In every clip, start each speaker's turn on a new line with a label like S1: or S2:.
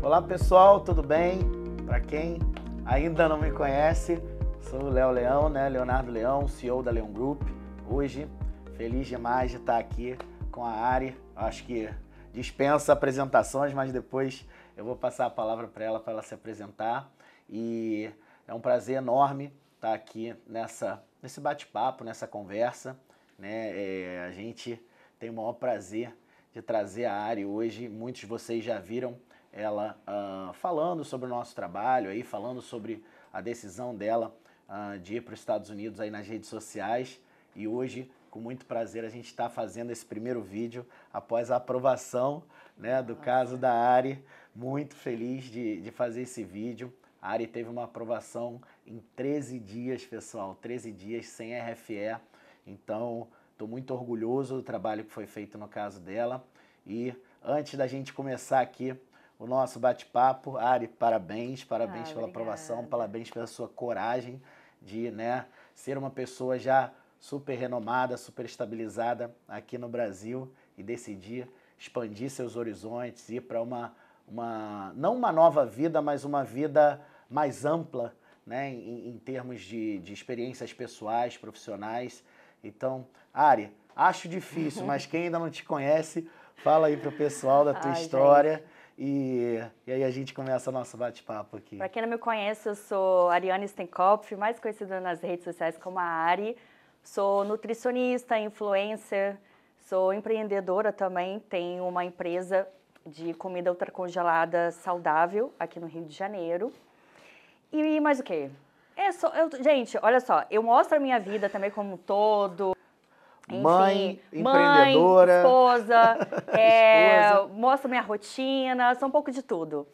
S1: Olá pessoal, tudo bem? Para quem ainda não me conhece, sou o Léo Leão, né? Leonardo Leão, CEO da Leão Group. Hoje, feliz demais de estar aqui com a Ari. Acho que dispensa apresentações, mas depois eu vou passar a palavra para ela para ela se apresentar. E é um prazer enorme estar aqui nessa nesse bate-papo, nessa conversa. Né? É, a gente tem o maior prazer de trazer a Ari hoje. Muitos de vocês já viram ela ah, falando sobre o nosso trabalho, aí, falando sobre a decisão dela ah, de ir para os Estados Unidos aí nas redes sociais. E hoje, com muito prazer, a gente está fazendo esse primeiro vídeo após a aprovação né, do caso da Ari. Muito feliz de, de fazer esse vídeo. A Ari teve uma aprovação em 13 dias, pessoal, 13 dias sem RFE. Então, estou muito orgulhoso do trabalho que foi feito no caso dela. E antes da gente começar aqui o nosso bate-papo. Ari, parabéns, parabéns ah, pela obrigada. aprovação, parabéns pela sua coragem de né, ser uma pessoa já super renomada, super estabilizada aqui no Brasil e decidir expandir seus horizontes, ir para uma, uma, não uma nova vida, mas uma vida mais ampla, né, em, em termos de, de experiências pessoais, profissionais. Então, Ari, acho difícil, mas quem ainda não te conhece, fala aí pro pessoal da tua Ai, história. Gente. E, e aí a gente começa nosso bate-papo aqui. Para
S2: quem não me conhece, eu sou Ariane Stenkopf, mais conhecida nas redes sociais como a Ari. Sou nutricionista, influencer, sou empreendedora também. Tenho uma empresa de comida ultracongelada saudável aqui no Rio de Janeiro. E mais o quê? É só, eu, gente, olha só, eu mostro a minha vida também como um todo, enfim, mãe, empreendedora. Mãe, esposa, é, esposa. mostro minha rotina, são um pouco de tudo.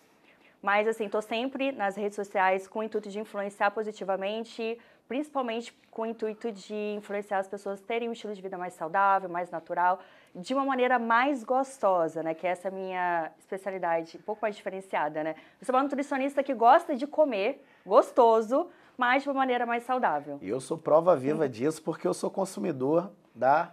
S2: Mas, assim, estou sempre nas redes sociais com o intuito de influenciar positivamente, principalmente com o intuito de influenciar as pessoas terem um estilo de vida mais saudável, mais natural, de uma maneira mais gostosa, né? Que é essa minha especialidade, um pouco mais diferenciada, né? Eu sou uma nutricionista que gosta de comer gostoso, mas de uma maneira mais saudável.
S1: E eu sou prova viva Sim. disso porque eu sou consumidor da,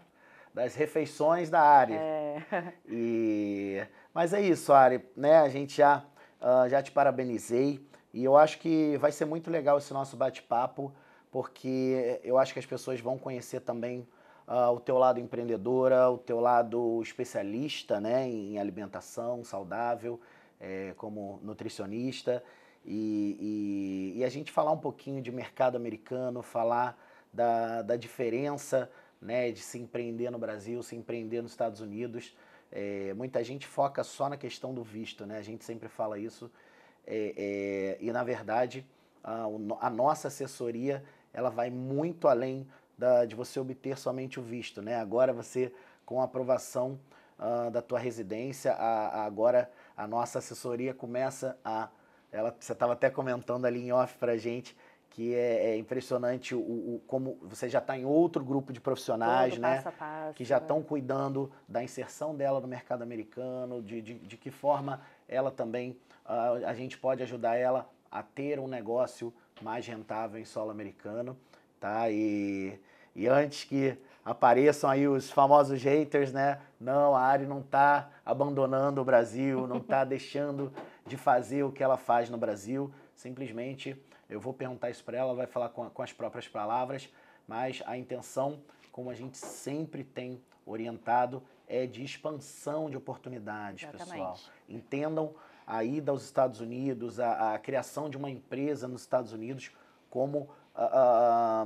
S1: das refeições da área. É. E, mas é isso, Ari, né? A gente já, uh, já te parabenizei e eu acho que vai ser muito legal esse nosso bate-papo, porque eu acho que as pessoas vão conhecer também uh, o teu lado empreendedora, o teu lado especialista né, em alimentação saudável, é, como nutricionista. E, e, e, a gente falar um pouquinho de mercado americano, falar da, da diferença né, de se empreender no Brasil, se empreender nos Estados Unidos. É, muita gente foca só na questão do visto, né? A gente sempre fala isso. É, é, e na verdade, a, a, nossa assessoria ela vai muito além da, de você obter somente o visto, né? Agora você com a aprovação uh, da tua residência, a, a, agora a nossa assessoria começa a ela, você estava até comentando ali em off para gente que é, é impressionante o, o, como você já está em outro grupo de profissionais, Todo né? Passo a
S2: passo, que já estão né?
S1: cuidando da inserção dela no mercado americano, de, de, de que forma ela também uh, a gente pode ajudar ela a ter um negócio mais rentável em solo americano, tá? E, e antes que apareçam aí os famosos haters, né? Não, a Ari não está abandonando o Brasil, não está deixando de fazer o que ela faz no Brasil, simplesmente eu vou perguntar isso para ela, ela vai falar com, a, com as próprias palavras, mas a intenção, como a gente sempre tem orientado, é de expansão de oportunidades, Exatamente. pessoal. Entendam a ida aos Estados Unidos, a, a, criação de uma empresa nos Estados Unidos como ah, ah,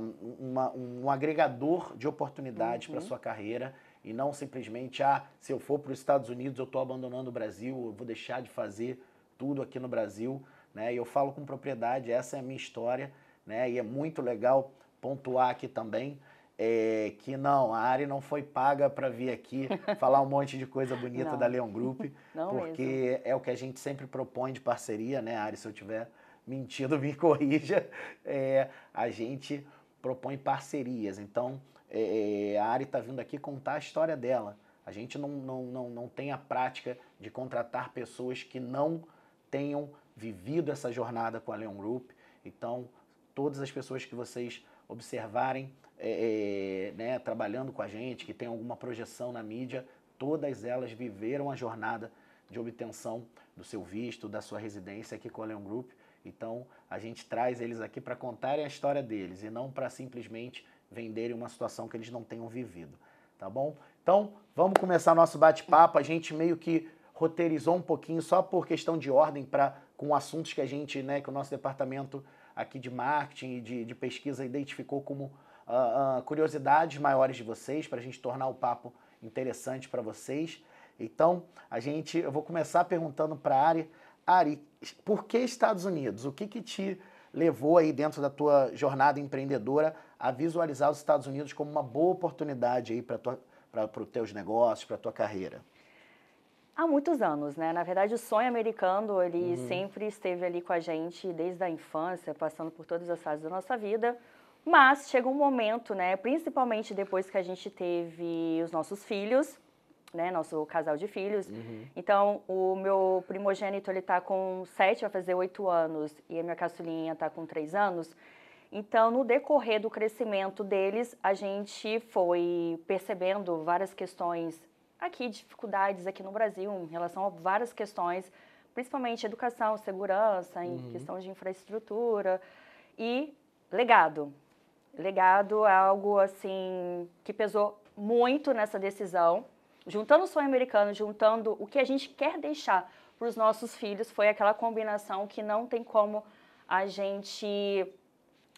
S1: ah, um agregador de oportunidades uhum. para sua carreira e não simplesmente, ah, se eu for para os Estados Unidos eu estou abandonando o Brasil, eu vou deixar de fazer tudo aqui no Brasil né? E eu falo com propriedade, essa é a minha história, né? E é muito legal pontuar aqui também é, que não, a Ari não foi paga para vir aqui falar um monte de coisa bonita não. da Leon Group, não porque mesmo. é o que a gente sempre propõe de parceria, né, Ari? Se eu tiver mentido, me corrija. É, a gente propõe parcerias. Então, é, é a Ari está vindo aqui contar a história dela. A gente não, não, não, não tem a prática de contratar pessoas que não tenham vivido essa jornada com a Leon Group. Então, todas as pessoas que vocês observarem é, é, né, trabalhando com a gente, que tem alguma projeção na mídia, todas elas viveram a jornada de obtenção do seu visto, da sua residência aqui com a Leon Group. Então, a gente traz eles aqui para contarem a história deles e não para simplesmente venderem uma situação que eles não tenham vivido, tá bom? Então, vamos começar nosso bate-papo. A gente meio que roteirizou um pouquinho só por questão de ordem para com assuntos que a gente, né, que o nosso departamento aqui de marketing e de, de pesquisa identificou como uh, uh, curiosidades maiores de vocês, para a gente tornar o papo interessante para vocês. Então, a gente, eu vou começar perguntando para a Ari, Ari, por que Estados Unidos? O que, que te levou aí dentro da tua jornada empreendedora a visualizar os Estados Unidos como uma boa oportunidade aí para para os teus negócios, para a tua carreira?
S2: há muitos anos, né? Na verdade, o sonho americano ele uhum. sempre esteve ali com a gente desde a infância, passando por todas as fases da nossa vida. Mas chega um momento, né? Principalmente depois que a gente teve os nossos filhos, né? Nosso casal de filhos. Uhum. Então, o meu primogênito ele tá com 7, vai fazer 8 anos, e a minha caçulinha tá com 3 anos. Então, no decorrer do crescimento deles, a gente foi percebendo várias questões aqui dificuldades aqui no Brasil em relação a várias questões, principalmente educação, segurança, em uhum. questão de infraestrutura e legado. Legado é algo assim que pesou muito nessa decisão. Juntando o sonho americano, juntando o que a gente quer deixar para os nossos filhos, foi aquela combinação que não tem como a gente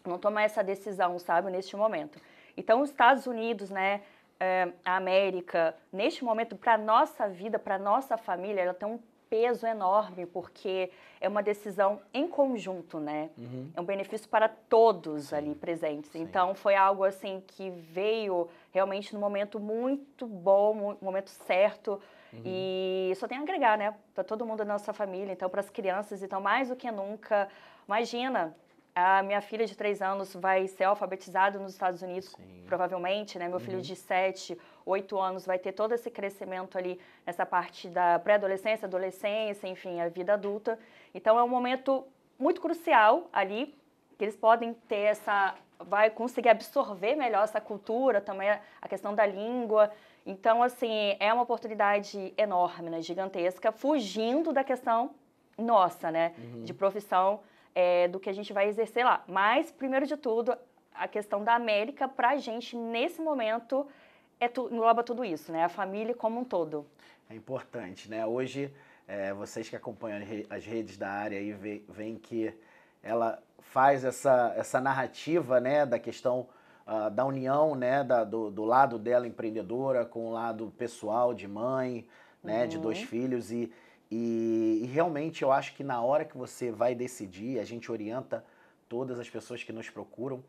S2: não tomar essa decisão, sabe, neste momento. Então, os Estados Unidos, né, é, a América, neste momento, para a nossa vida, para a nossa família, ela tem um peso enorme, porque é uma decisão em conjunto, né? Uhum. É um benefício para todos Sim. ali presentes. Sim. Então, foi algo assim que veio realmente no momento muito bom, um momento certo. Uhum. E só tem a agregar, né? Para todo mundo da nossa família, então, para as crianças. Então, mais do que nunca, imagina a minha filha de três anos vai ser alfabetizada nos Estados Unidos, Sim. provavelmente, né? Meu uhum. filho de sete, oito anos vai ter todo esse crescimento ali nessa parte da pré-adolescência, adolescência, enfim, a vida adulta. Então é um momento muito crucial ali que eles podem ter essa vai conseguir absorver melhor essa cultura, também a questão da língua. Então, assim, é uma oportunidade enorme, né, gigantesca, fugindo da questão nossa, né, uhum. de profissão é, do que a gente vai exercer lá. Mas, primeiro de tudo, a questão da América, para a gente, nesse momento, é tu, engloba tudo isso, né? A família como um todo.
S1: É importante, né? Hoje, é, vocês que acompanham as redes da área aí veem que ela faz essa, essa narrativa, né, da questão uh, da união, né, da, do, do, lado dela empreendedora com o lado pessoal de mãe, né, uhum. de dois uhum. filhos e e, e, realmente eu acho que na hora que você vai decidir, a gente orienta todas as pessoas que nos procuram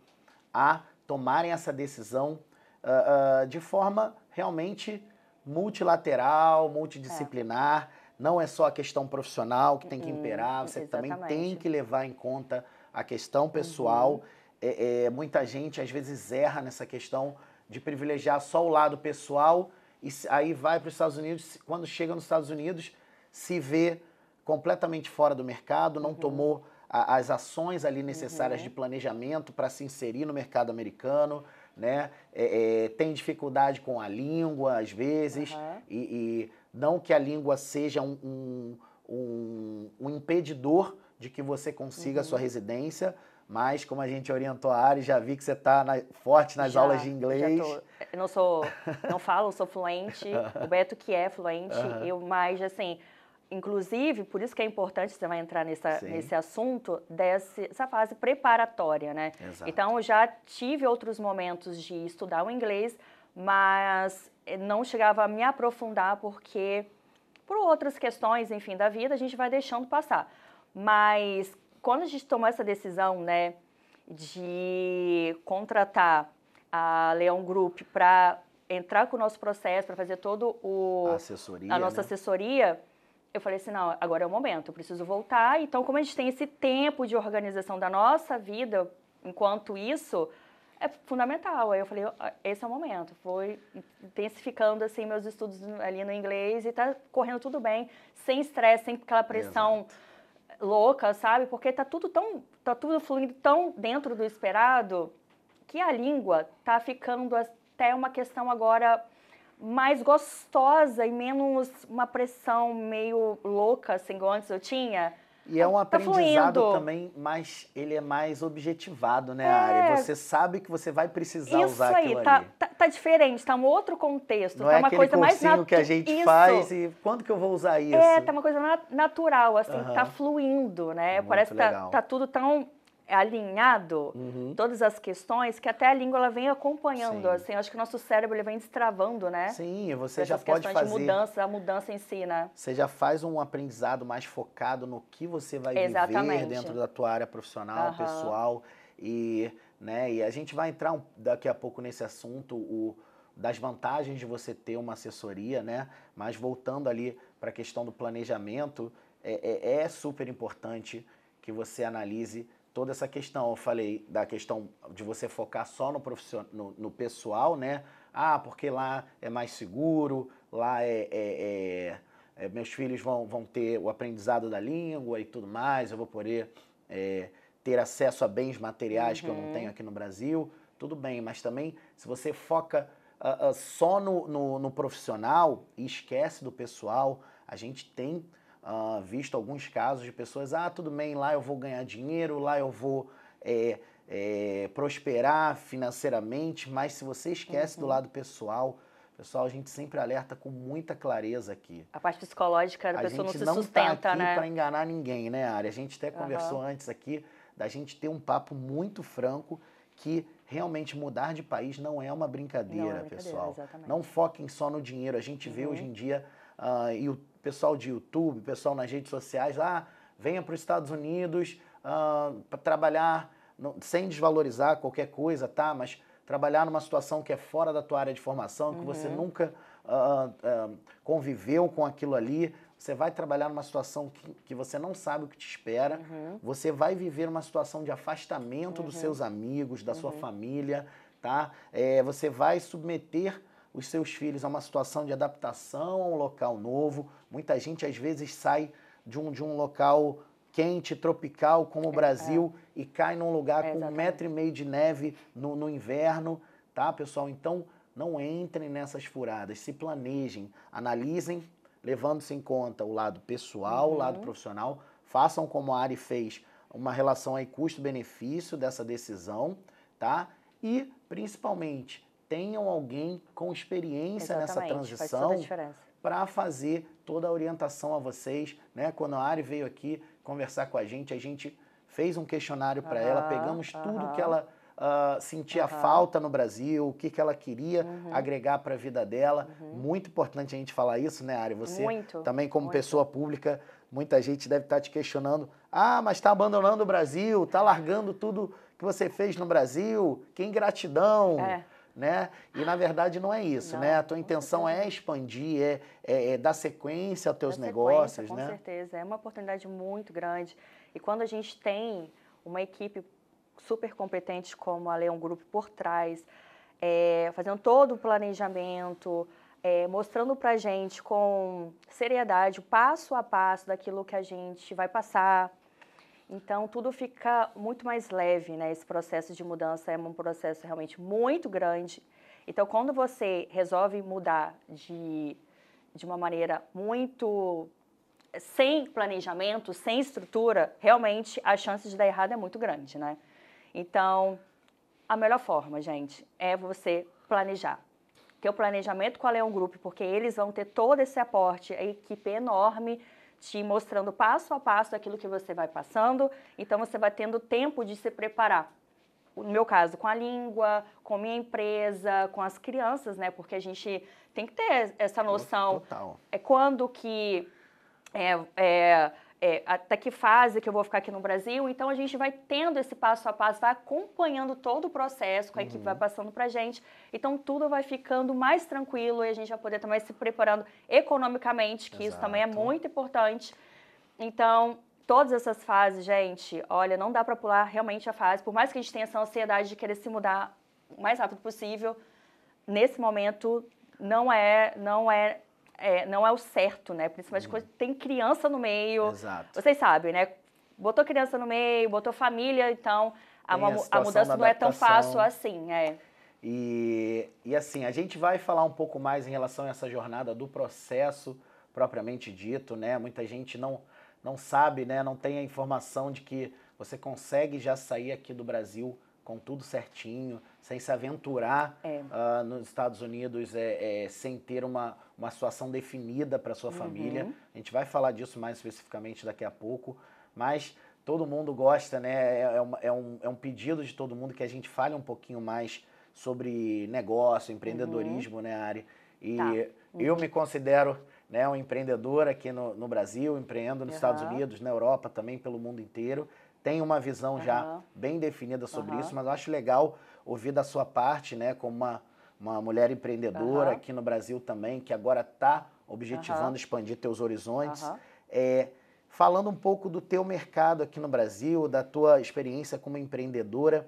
S1: a tomarem essa decisão uh, uh, de forma realmente multilateral, multidisciplinar. É. Não é só a questão profissional que tem que uhum, imperar, você Exatamente. também tem que levar em conta a questão pessoal. Uhum. É, é, muita gente às vezes erra nessa questão de privilegiar só o lado pessoal e aí vai para os Estados Unidos. Quando chega nos Estados Unidos, se vê completamente fora do mercado, não uhum. tomou a, as ações ali necessárias uhum. de planejamento para se inserir no mercado americano, né? É, é, tem dificuldade com a língua, às vezes, uhum. e, e, não que a língua seja um, um, um, um impedidor de que você consiga a sua uhum. residência, mas como a gente orientou a área, já vi que você está na, forte nas já, aulas de inglês.
S2: Eu não sou, não falo, sou fluente. o Beto que é fluente, eu mais assim inclusive, por isso que é importante, você vai entrar nessa, nesse assunto, dessa fase preparatória, né? Exato. Então, eu já tive outros momentos de estudar o inglês, mas eh, não chegava a me aprofundar porque, por outras questões, enfim, da vida, a gente vai deixando passar. Mas quando a gente tomou essa decisão, né, de contratar a Leão Group para entrar com o nosso processo, para fazer todo o a, assessoria, a nossa né? assessoria, eu falei assim, não, agora é o momento, eu preciso voltar. Então, como a gente tem esse tempo de organização da nossa vida, enquanto isso, é fundamental. Aí eu falei, ah, esse é o momento. Foi intensificando, assim, meus estudos ali no inglês e tá correndo tudo bem, sem estresse, sem aquela pressão Exato. louca, sabe? Porque tá tudo tão, tá tudo fluindo tão dentro do esperado que a língua tá ficando até uma questão agora mais gostosa e menos uma pressão meio louca, assim, como antes eu tinha.
S1: E é um tá aprendizado fluindo. também, mas ele é mais objetivado, né, é. área? Você sabe que você vai precisar isso usar aí, aquilo tá, ali.
S2: Tá, tá diferente, tá um outro contexto, Não tá é uma coisa mais natural. que a gente isso. faz
S1: e quando que eu vou usar é, isso? É, tá
S2: uma coisa natural, assim, uhum. tá fluindo, né? Muito Parece que tá, tá tudo tão é alinhado
S1: uhum. todas
S2: as questões que até a língua ela vem acompanhando Sim. assim acho que o nosso cérebro ele vem destravando né
S1: Sim você já pode fazer de mudança
S2: a mudança em si né
S1: você já faz um aprendizado mais focado no que você vai Exatamente. viver dentro da tua área profissional uhum. pessoal e né e a gente vai entrar um, daqui a pouco nesse assunto o das vantagens de você ter uma assessoria né mas voltando ali para a questão do planejamento é, é, é super importante que você analise toda essa questão. Eu falei da questão de você focar só no, profissional, no, no pessoal, né? Ah, porque lá é mais seguro, lá é, é, é, é, meus filhos vão, vão ter o aprendizado da língua e tudo mais, eu vou poder é, ter acesso a bens materiais uhum. que eu não uhum. tenho aqui no Brasil. Tudo bem, mas também se você foca uh, uh, só no, no, no profissional e esquece do pessoal, a gente tem uh, visto alguns casos de pessoas, ah, tudo bem, lá eu vou ganhar dinheiro, lá eu vou é, é, prosperar financeiramente, mas se você esquece uhum. do lado pessoal, pessoal, a gente sempre alerta com muita clareza aqui.
S2: A parte psicológica da a pessoa não se não tá sustenta, tá aqui né? para enganar
S1: ninguém, né, Ari? A gente até conversou antes aqui da gente ter um papo muito franco que realmente mudar de país não é uma brincadeira, não é brincadeira pessoal. Exatamente. Não foquem só no dinheiro. A gente vê uhum. hoje em dia uh, pessoal de YouTube, pessoal nas redes sociais, ah, venha para os Estados Unidos ah, para trabalhar, não, sem desvalorizar qualquer coisa, tá? Mas trabalhar numa situação que é fora da tua área de formação, uhum. que você uhum. nunca ah, ah, conviveu com aquilo ali. Você vai trabalhar numa situação que, que você não sabe o que te espera. Uhum. Você vai viver uma situação de afastamento uhum. dos seus amigos, da sua uhum. família, tá? É, você vai submeter os seus filhos a uma situação de adaptação a um local novo. Muita gente às vezes sai de um, de um local quente, tropical, como o é, Brasil, é. e cai num lugar é, com um metro e meio de neve no, no inverno, tá, pessoal? Então, não entrem nessas furadas, se planejem, analisem, levando-se em conta o lado pessoal, uhum. o lado uhum. profissional, façam como a Ari fez, uma relação aí custo-benefício dessa decisão, tá? E, principalmente, tenham alguém com experiência Exatamente, nessa transição para fazer toda a orientação a vocês. Né? Quando a Ari veio aqui conversar com a gente, a gente fez um questionário para uhum, ela, pegamos uhum. tudo que ela uh, sentia uhum. falta no Brasil, o que, que ela queria uhum. agregar para a vida dela. Uhum. Muito importante a gente falar isso, né, Ari? Você muito, também, como muito. pessoa pública, muita gente deve estar tá te questionando. Ah, mas está abandonando o Brasil, está largando tudo que você fez no Brasil, que ingratidão. É né? E na verdade não é isso, né? não, né? A tua intenção é expandir, é, é, é dar sequência aos teus negócios, com né? Com
S2: certeza, é uma oportunidade muito grande. E quando a gente tem uma equipe super competente como a Leão grupo por trás, é, fazendo todo o planejamento, é, mostrando para gente com seriedade, o passo a passo daquilo que a gente vai passar, então, tudo fica muito mais leve, né? Esse processo de mudança é um processo realmente muito grande. Então, quando você resolve mudar de, de uma maneira muito sem planejamento, sem estrutura, realmente a chance de dar errado é muito grande, né? Então, a melhor forma, gente, é você planejar. Ter o planejamento com a é Leão Group, porque eles vão ter todo esse aporte, a equipe é enorme te mostrando passo a passo aquilo que você vai passando, então você vai tendo tempo de se preparar. No meu caso, com a língua, com a minha empresa, com as crianças, né? Porque a gente tem que ter essa noção. Total. É quando que é, é é, até que fase que eu vou ficar aqui no Brasil. Então a gente vai tendo esse passo a passo, vai acompanhando todo o processo com a uhum. equipe vai uhum. passando para gente. Então tudo vai ficando mais tranquilo e a gente vai poder também se preparando economicamente, que Exato. isso também é muito importante. Então todas essas fases, gente, olha, não dá para pular realmente a fase. Por mais que a gente tenha essa ansiedade de querer se mudar o mais rápido possível, nesse momento não é não é é, não é o certo, né? Principalmente uhum. quando tem criança no meio. Exato. Vocês sabem, né? Botou criança no meio, botou família, então a, a, mudança não é tão fácil assim, é.
S1: E, e assim, a gente vai falar um pouco mais em relação a essa jornada do processo propriamente dito, né? Muita gente não, não sabe, né? Não tem a informação de que você consegue já sair aqui do Brasil com tudo certinho, sem se aventurar é. uh, nos Estados Unidos, é, é, sem ter uma, uma situação definida para sua uhum. família. A gente vai falar disso mais especificamente daqui a pouco, mas todo mundo gosta, né? É, é, é um, é, um, é um pedido de todo mundo que a gente fale um pouquinho mais sobre negócio, empreendedorismo, uhum. né, Ari? E tá. uhum. eu me considero né, um empreendedor aqui no, no Brasil, empreendo nos Estados Unidos, na Europa, também pelo mundo inteiro tem uma visão uhum. já bem definida sobre uhum. isso, mas eu acho legal ouvir da sua parte, né, como uma, uma mulher empreendedora aqui no Brasil também, que agora está objetivando expandir teus horizontes. É, falando um pouco do teu mercado aqui no Brasil, da tua experiência como empreendedora,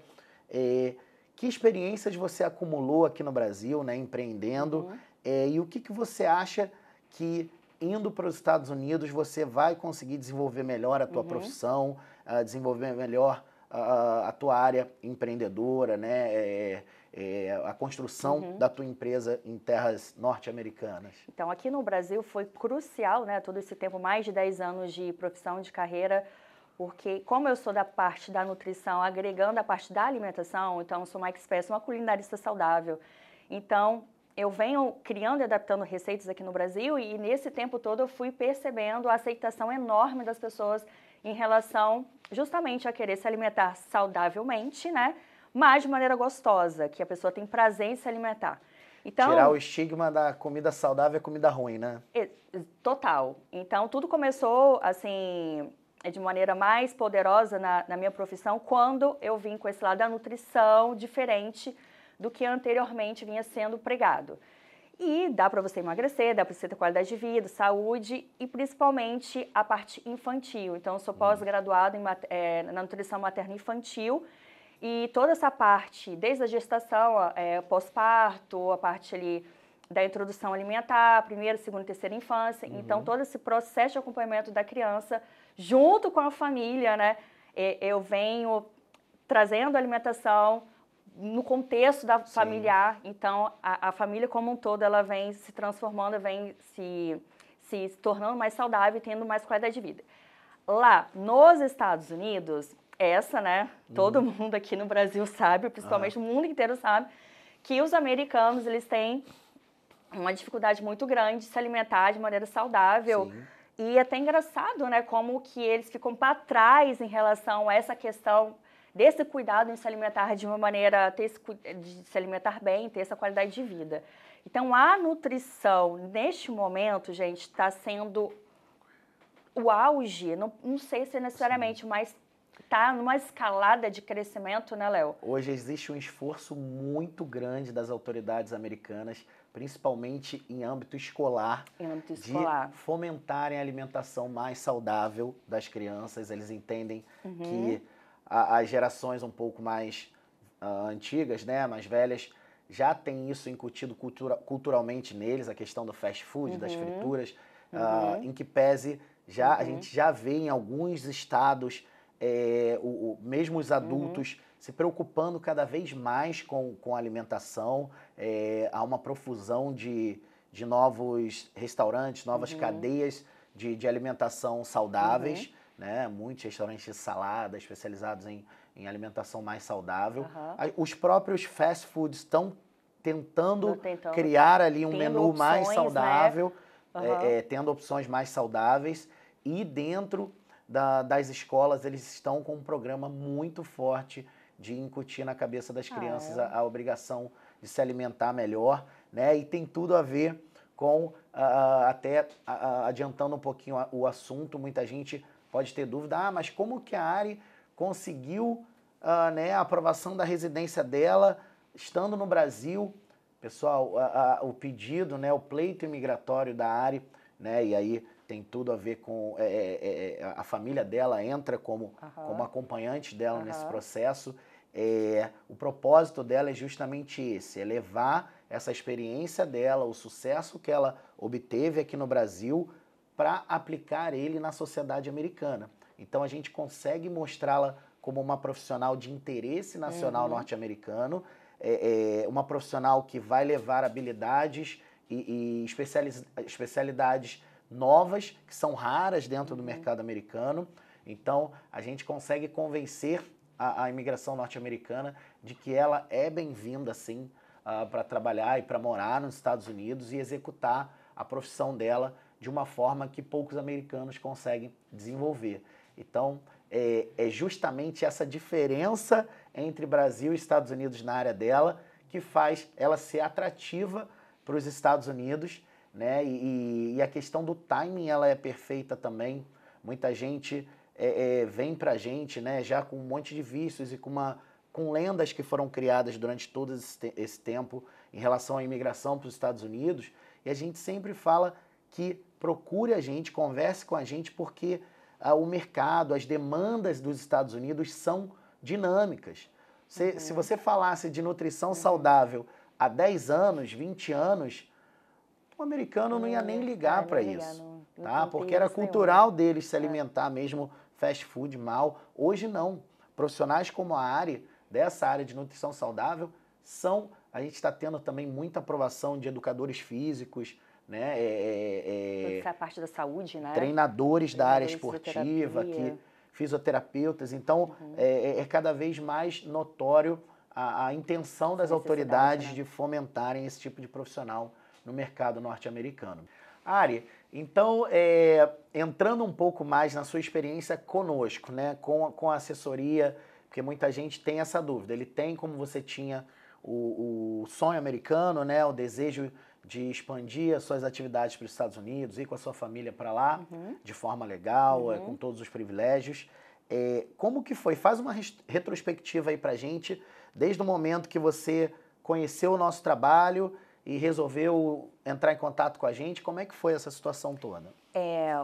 S1: é, que experiências você acumulou aqui no Brasil, né, empreendendo, uhum. é, e o que, que você acha que indo para os Estados Unidos você vai conseguir desenvolver melhor a tua uhum. profissão, uh, desenvolver melhor a, a tua área empreendedora, né? É, é, é, a construção uhum. da tua empresa em terras norte-americanas?
S2: Então, aqui no Brasil foi crucial, né, todo esse tempo, mais de 10 anos de profissão, de carreira, porque como eu sou da parte da nutrição, agregando a parte da alimentação, então sou uma expert, uma culinarista saudável. Então, eu venho criando e adaptando receitas aqui no Brasil e nesse tempo todo eu fui percebendo a aceitação enorme das pessoas em relação justamente a querer se alimentar saudavelmente, né? Mas de maneira gostosa, que a pessoa tem prazer em se alimentar. Então, Tirar o
S1: estigma da comida saudável e é comida ruim, né?
S2: Total. Então, tudo começou, assim, de maneira mais poderosa na, na minha profissão quando eu vim com esse lado da nutrição diferente do que anteriormente vinha sendo pregado. E dá para você emagrecer, dá para você ter qualidade de vida, saúde e principalmente a parte infantil. Então, eu sou hum. pós-graduada é, na nutrição materna infantil e toda essa parte, desde a gestação, é, pós-parto, a parte ali da introdução alimentar, primeira, segunda, terceira infância. Então, uhum. Então, todo esse processo de acompanhamento da criança, junto com a família, né? Eu venho trazendo alimentação, no contexto da Sim. familiar. Então, a, a, família como um todo, ela vem se transformando, vem se, se, tornando mais saudável e tendo mais qualidade de vida. Lá nos Estados Unidos, essa, né? Uhum. Todo mundo aqui no Brasil sabe, principalmente ah. o mundo inteiro sabe, que os americanos, eles têm uma dificuldade muito grande de se alimentar de maneira saudável. Sim. E é até engraçado, né, como que eles ficam para trás em relação a essa questão desse cuidado em se alimentar de uma maneira, ter esse, de se alimentar bem, ter essa qualidade de vida. Então, a nutrição, neste momento, gente, está sendo o auge, não, não sei se é necessariamente, Sim. mas está numa escalada de crescimento, né, Léo?
S1: Hoje existe um esforço muito grande das autoridades americanas, principalmente em âmbito escolar,
S2: em âmbito escolar. de
S1: fomentarem a alimentação mais saudável das crianças. Eles entendem uhum. que as gerações um pouco mais uh, antigas, né, mais velhas, já tem isso incutido cultura, culturalmente neles, a questão do fast food, uhum. das frituras, ah, uhum. uh, em que pese já a uhum. gente já vê em alguns estados é, o, o, mesmo os adultos uhum. se preocupando cada vez mais com, com a alimentação, é, há uma profusão de, de novos restaurantes, novas uhum. cadeias de, de alimentação saudáveis né? Muitos restaurantes de salada especializados em, em alimentação mais saudável. Uhum. Os próprios fast foods estão tentando, tentando, tá criar ali um menu opções, mais né? saudável, né? uhum. é, é, tendo opções mais saudáveis. E dentro da, das escolas, eles estão com um programa muito forte de incutir na cabeça das ah, crianças ah, é. a, a, obrigação de se alimentar melhor, né? E tem tudo a ver com, uh, até uh, adiantando um pouquinho o assunto, muita gente pode ter dúvida, ah, mas como que a Ari conseguiu uh, né, a aprovação da residência dela estando no Brasil? Pessoal, o pedido, né, o pleito imigratório da Ari, né, e aí tem tudo a ver com é, é, é, é a família dela entra como, como acompanhante dela nesse processo. É, o propósito dela é justamente esse: é levar essa experiência dela, o sucesso que ela obteve aqui no Brasil, para aplicar ele na sociedade americana. Então a gente consegue mostrá-la como uma profissional de interesse nacional uhum. norte-americano, é, é, uma profissional que vai levar habilidades e, e especialidades novas que são raras dentro uhum. do mercado americano. Então a gente consegue convencer a, a imigração norte-americana de que ela é bem-vinda sim uh, ah, para trabalhar e para morar nos Estados Unidos e executar a profissão dela de uma forma que poucos americanos conseguem desenvolver. Então, é, é justamente essa diferença entre Brasil e Estados Unidos na área dela que faz ela ser atrativa para os Estados Unidos, né? E, e, a questão do timing ela é perfeita também. Muita gente é, é, vem para a gente, né? Já com um monte de vícios e com uma com lendas que foram criadas durante todo esse, esse tempo em relação à imigração para os Estados Unidos. E a gente sempre fala que procure a gente, converse com a gente, porque ah, o mercado, as demandas dos Estados Unidos são dinâmicas. Se, uhum. se você falasse de nutrição uhum. saudável há 10 anos, 20 anos, o americano não ia uhum. nem é, ligar para isso, não tá? Porque era cultural nenhum. deles se é. alimentar é. mesmo fast food mal. Hoje não. Profissionais como a área dessa área de nutrição saudável são a gente está tendo também muita aprovação de educadores físicos, né? É, é, é essa
S2: é parte da saúde, né?
S1: Treinadores, treinadores da área esportiva, que, fisioterapeutas. Então, uhum. É, é, é, cada vez mais notório a, a intenção das autoridades né? de fomentarem esse tipo de profissional no mercado norte-americano. Ari, então, é, entrando um pouco mais na sua experiência conosco, né, com, com a assessoria, porque muita gente tem essa dúvida. Ele tem como você tinha o, o sonho americano, né, o desejo de expandir as suas atividades para os Estados Unidos, ir com a sua família para lá uhum. de forma legal, é, uhum. com todos os privilégios. É, como que foi? Faz uma retrospectiva aí para gente, desde o momento que você conheceu o nosso trabalho e resolveu entrar em contato com a gente. Como é que foi essa situação toda?
S2: É,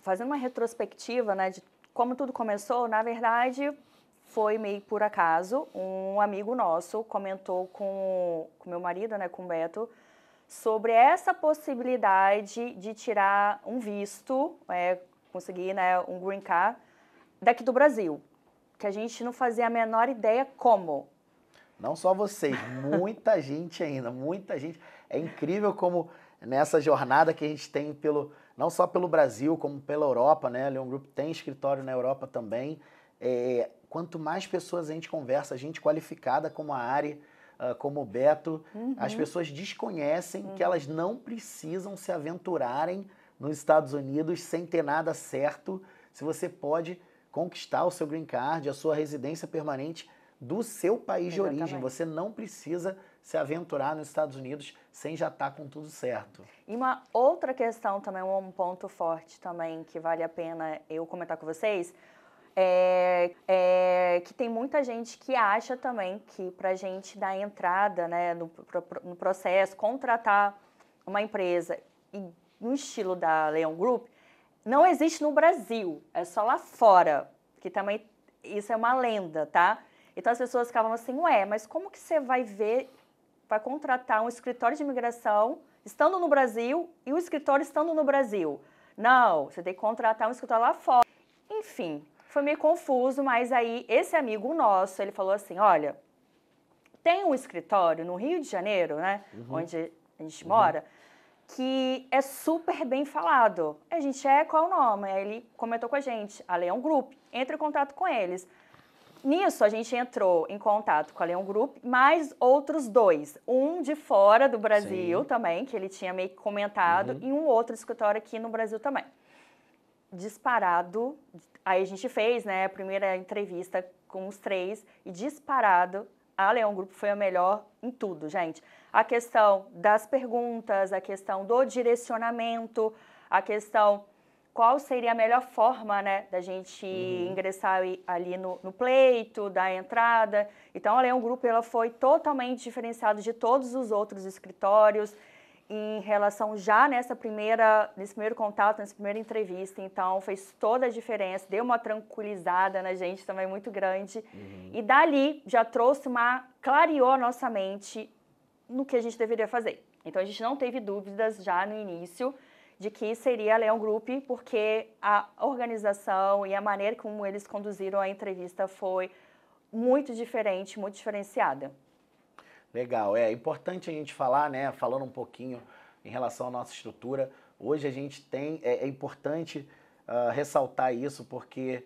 S2: fazendo uma retrospectiva, né, de como tudo começou, na verdade, foi meio por acaso. Um amigo nosso comentou com o com meu marido, né, com o Beto, sobre essa possibilidade de tirar um visto, é, conseguir né, um green card daqui do Brasil, que a gente não fazia a menor ideia como.
S1: Não só vocês, muita gente ainda, muita gente. É incrível como nessa jornada que a gente tem pelo não só pelo Brasil, como pela Europa, né? A Leon Group tem escritório na Europa também. É, quanto mais pessoas a gente conversa, gente qualificada como a área uh, como o Beto, uhum. as pessoas desconhecem uhum. que elas não precisam se aventurarem nos Estados Unidos sem ter nada certo. Se você pode conquistar o seu green card, a sua residência permanente do seu país Exatamente. de origem, você não precisa se aventurar nos Estados Unidos sem já estar tá com tudo certo.
S2: E uma outra questão também, um ponto forte também que vale a pena eu comentar com vocês, é, é, que tem muita gente que acha também que para a gente dar entrada né, no, no, processo, contratar uma empresa no estilo da Leon Group, não existe no Brasil, é só lá fora, que também isso é uma lenda, tá? Então as pessoas ficavam assim, ué, mas como que você vai ver, vai contratar um escritório de imigração estando no Brasil e o escritório estando no Brasil? Não, você tem que contratar um escritório lá fora. Enfim, foi meio confuso, mas aí esse amigo nosso, ele falou assim, olha, tem um escritório no Rio de Janeiro, né, uhum. onde a gente uhum. mora, que é super bem falado. A gente é, qual é o nome? Aí ele comentou com a gente, a Leão Group. Entra em contato com eles. Nisso, a gente entrou em contato com a Leão Group, mais outros dois. Um de fora do Brasil Sim. também, que ele tinha meio que comentado, uhum. e um outro escritório aqui no Brasil também disparado, aí a gente fez, né, a primeira entrevista com os três e disparado a Leão Grupo foi a melhor em tudo, gente. A questão das perguntas, a questão do direcionamento, a questão qual seria a melhor forma, né, da gente uhum. ingressar ali no, no, pleito, da entrada. Então, a Leão Grupo, ela foi totalmente diferenciada de todos os outros escritórios em relação já nessa primeira, nesse primeiro contato, nessa primeira entrevista. Então, fez toda a diferença, deu uma tranquilizada na gente também muito grande. Uhum. E dali já trouxe uma, clareou a nossa mente no que a gente deveria fazer. Então, a gente não teve dúvidas já no início de que seria a Leão Group, porque a organização e a maneira como eles conduziram a entrevista foi muito diferente, muito diferenciada.
S1: Legal, é, é importante a gente falar, né, falando um pouquinho em relação à nossa estrutura. Hoje a gente tem, é, é importante uh, ressaltar isso porque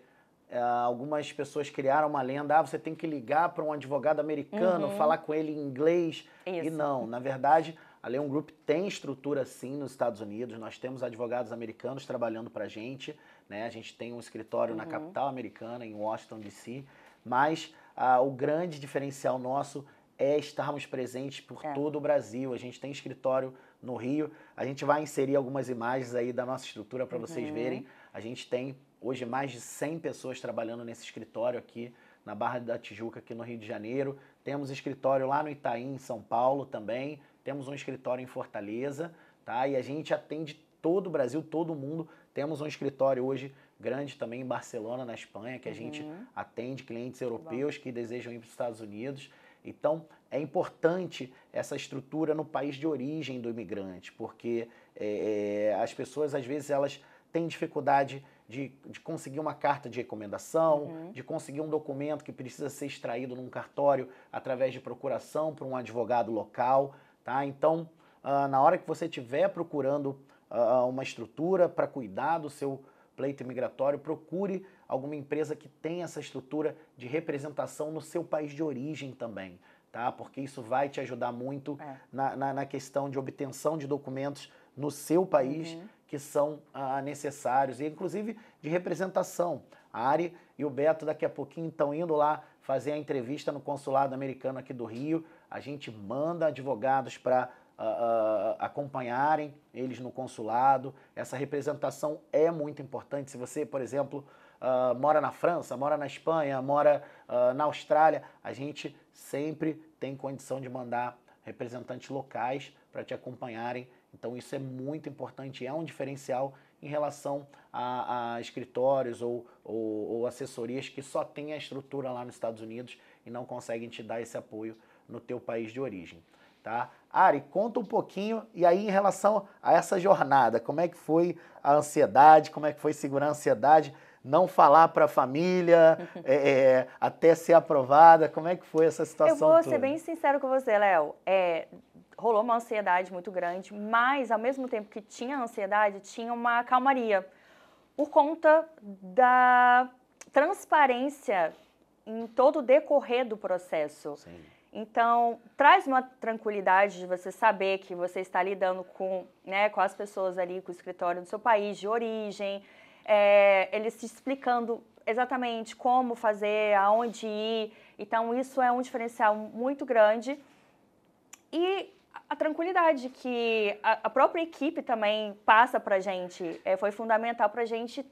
S1: uh, algumas pessoas criaram uma lenda, ah, você tem que ligar para um advogado americano, uhum. falar com ele em inglês. Isso. E não, na verdade, a Leon Group tem estrutura sim nos Estados Unidos, nós temos advogados americanos trabalhando para a gente, né? a gente tem um escritório uhum. na capital americana, em Washington, D.C., mas ah, o grande diferencial nosso é estarmos presentes por é. todo o Brasil. A gente tem escritório no Rio. A gente vai inserir algumas imagens aí da nossa estrutura para uhum. vocês verem. A gente tem hoje mais de 100 pessoas trabalhando nesse escritório aqui na Barra da Tijuca, aqui no Rio de Janeiro. Temos escritório lá no Itaim, em São Paulo também. Temos um escritório em Fortaleza, tá? E a gente atende todo o Brasil, todo o mundo. Temos um escritório hoje grande também em Barcelona, na Espanha, que a uhum. gente atende clientes europeus que desejam ir para os Estados Unidos. Então, é importante essa estrutura no país de origem do imigrante, porque é, é, as pessoas, às vezes, elas têm dificuldade de, de conseguir uma carta de recomendação, uhum. de conseguir um documento que precisa ser extraído num cartório através de procuração por um advogado local. Tá? Então, uh, na hora que você estiver procurando uh, uma estrutura para cuidar do seu pleito imigratório, procure alguma empresa que tem essa estrutura de representação no seu país de origem também, tá? Porque isso vai te ajudar muito é. na, na, na, questão de obtenção de documentos no seu país uhum. que são ah, necessários, e inclusive de representação. A Ari e o Beto daqui a pouquinho estão indo lá fazer a entrevista no consulado americano aqui do Rio. A gente manda advogados para Uh, ah, uh, ah, acompanharem eles no consulado. Essa representação é muito importante. Se você, por exemplo, uh, mora na França, mora na Espanha, mora uh, na Austrália, a gente sempre tem condição de mandar representantes locais para te acompanharem. Então isso é muito importante, é um diferencial em relação a, a escritórios ou, ou, ou, assessorias que só têm a estrutura lá nos Estados Unidos e não conseguem te dar esse apoio no teu país de origem. Tá? Ari, conta um pouquinho e aí em relação a essa jornada, como é que foi a ansiedade, como é que foi segurar a ansiedade? não falar para a família, é, é, até ser aprovada? Como é que foi essa situação? Eu vou toda? ser bem
S2: sincero com você, Léo. É, rolou uma ansiedade muito grande, mas ao mesmo tempo que tinha ansiedade, tinha uma calmaria por conta da transparência em todo o decorrer do processo. Sim. Então, traz uma tranquilidade de você saber que você está lidando com, né, com as pessoas ali, com o escritório do seu país de origem, é, eles se explicando exatamente como fazer, aonde ir. Então, isso é um diferencial muito grande. E a tranquilidade que a, própria equipe também passa para a gente é, foi fundamental para a gente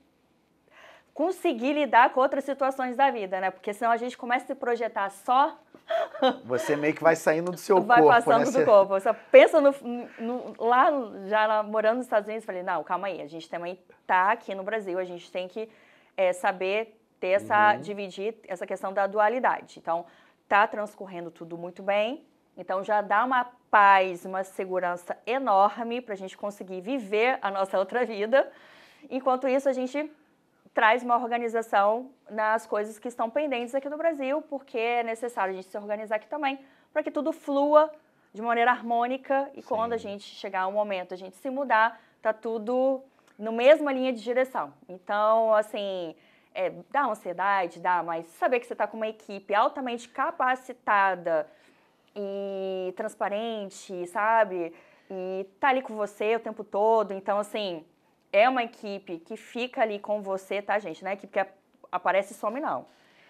S2: conseguir lidar com outras situações da vida, né? Porque senão a gente começa a se projetar só. Você
S1: meio que vai saindo do seu vai corpo. Vai passando né? do corpo.
S2: Você pensa no, no, lá, já lá, morando nos Estados Unidos, falei, não, calma aí, a gente também tá aqui no Brasil, a gente tem que é, saber ter essa, uhum. dividir essa questão da dualidade. Então, tá transcorrendo tudo muito bem, então já dá uma paz, uma segurança enorme para a gente conseguir viver a nossa outra vida. Enquanto isso, a gente traz uma organização nas coisas que estão pendentes aqui no Brasil, porque é necessário a gente se organizar aqui também, para que tudo flua de maneira harmônica e Sim. quando a gente chegar ao momento, a gente se mudar, tá tudo no mesma linha de direção. Então, assim, é, dá ansiedade, dá, mas saber que você está com uma equipe altamente capacitada e transparente, sabe? E tá ali com você o tempo todo, então, assim, é uma equipe que fica ali com você, tá, gente? Não é equipe que aparece e some, não.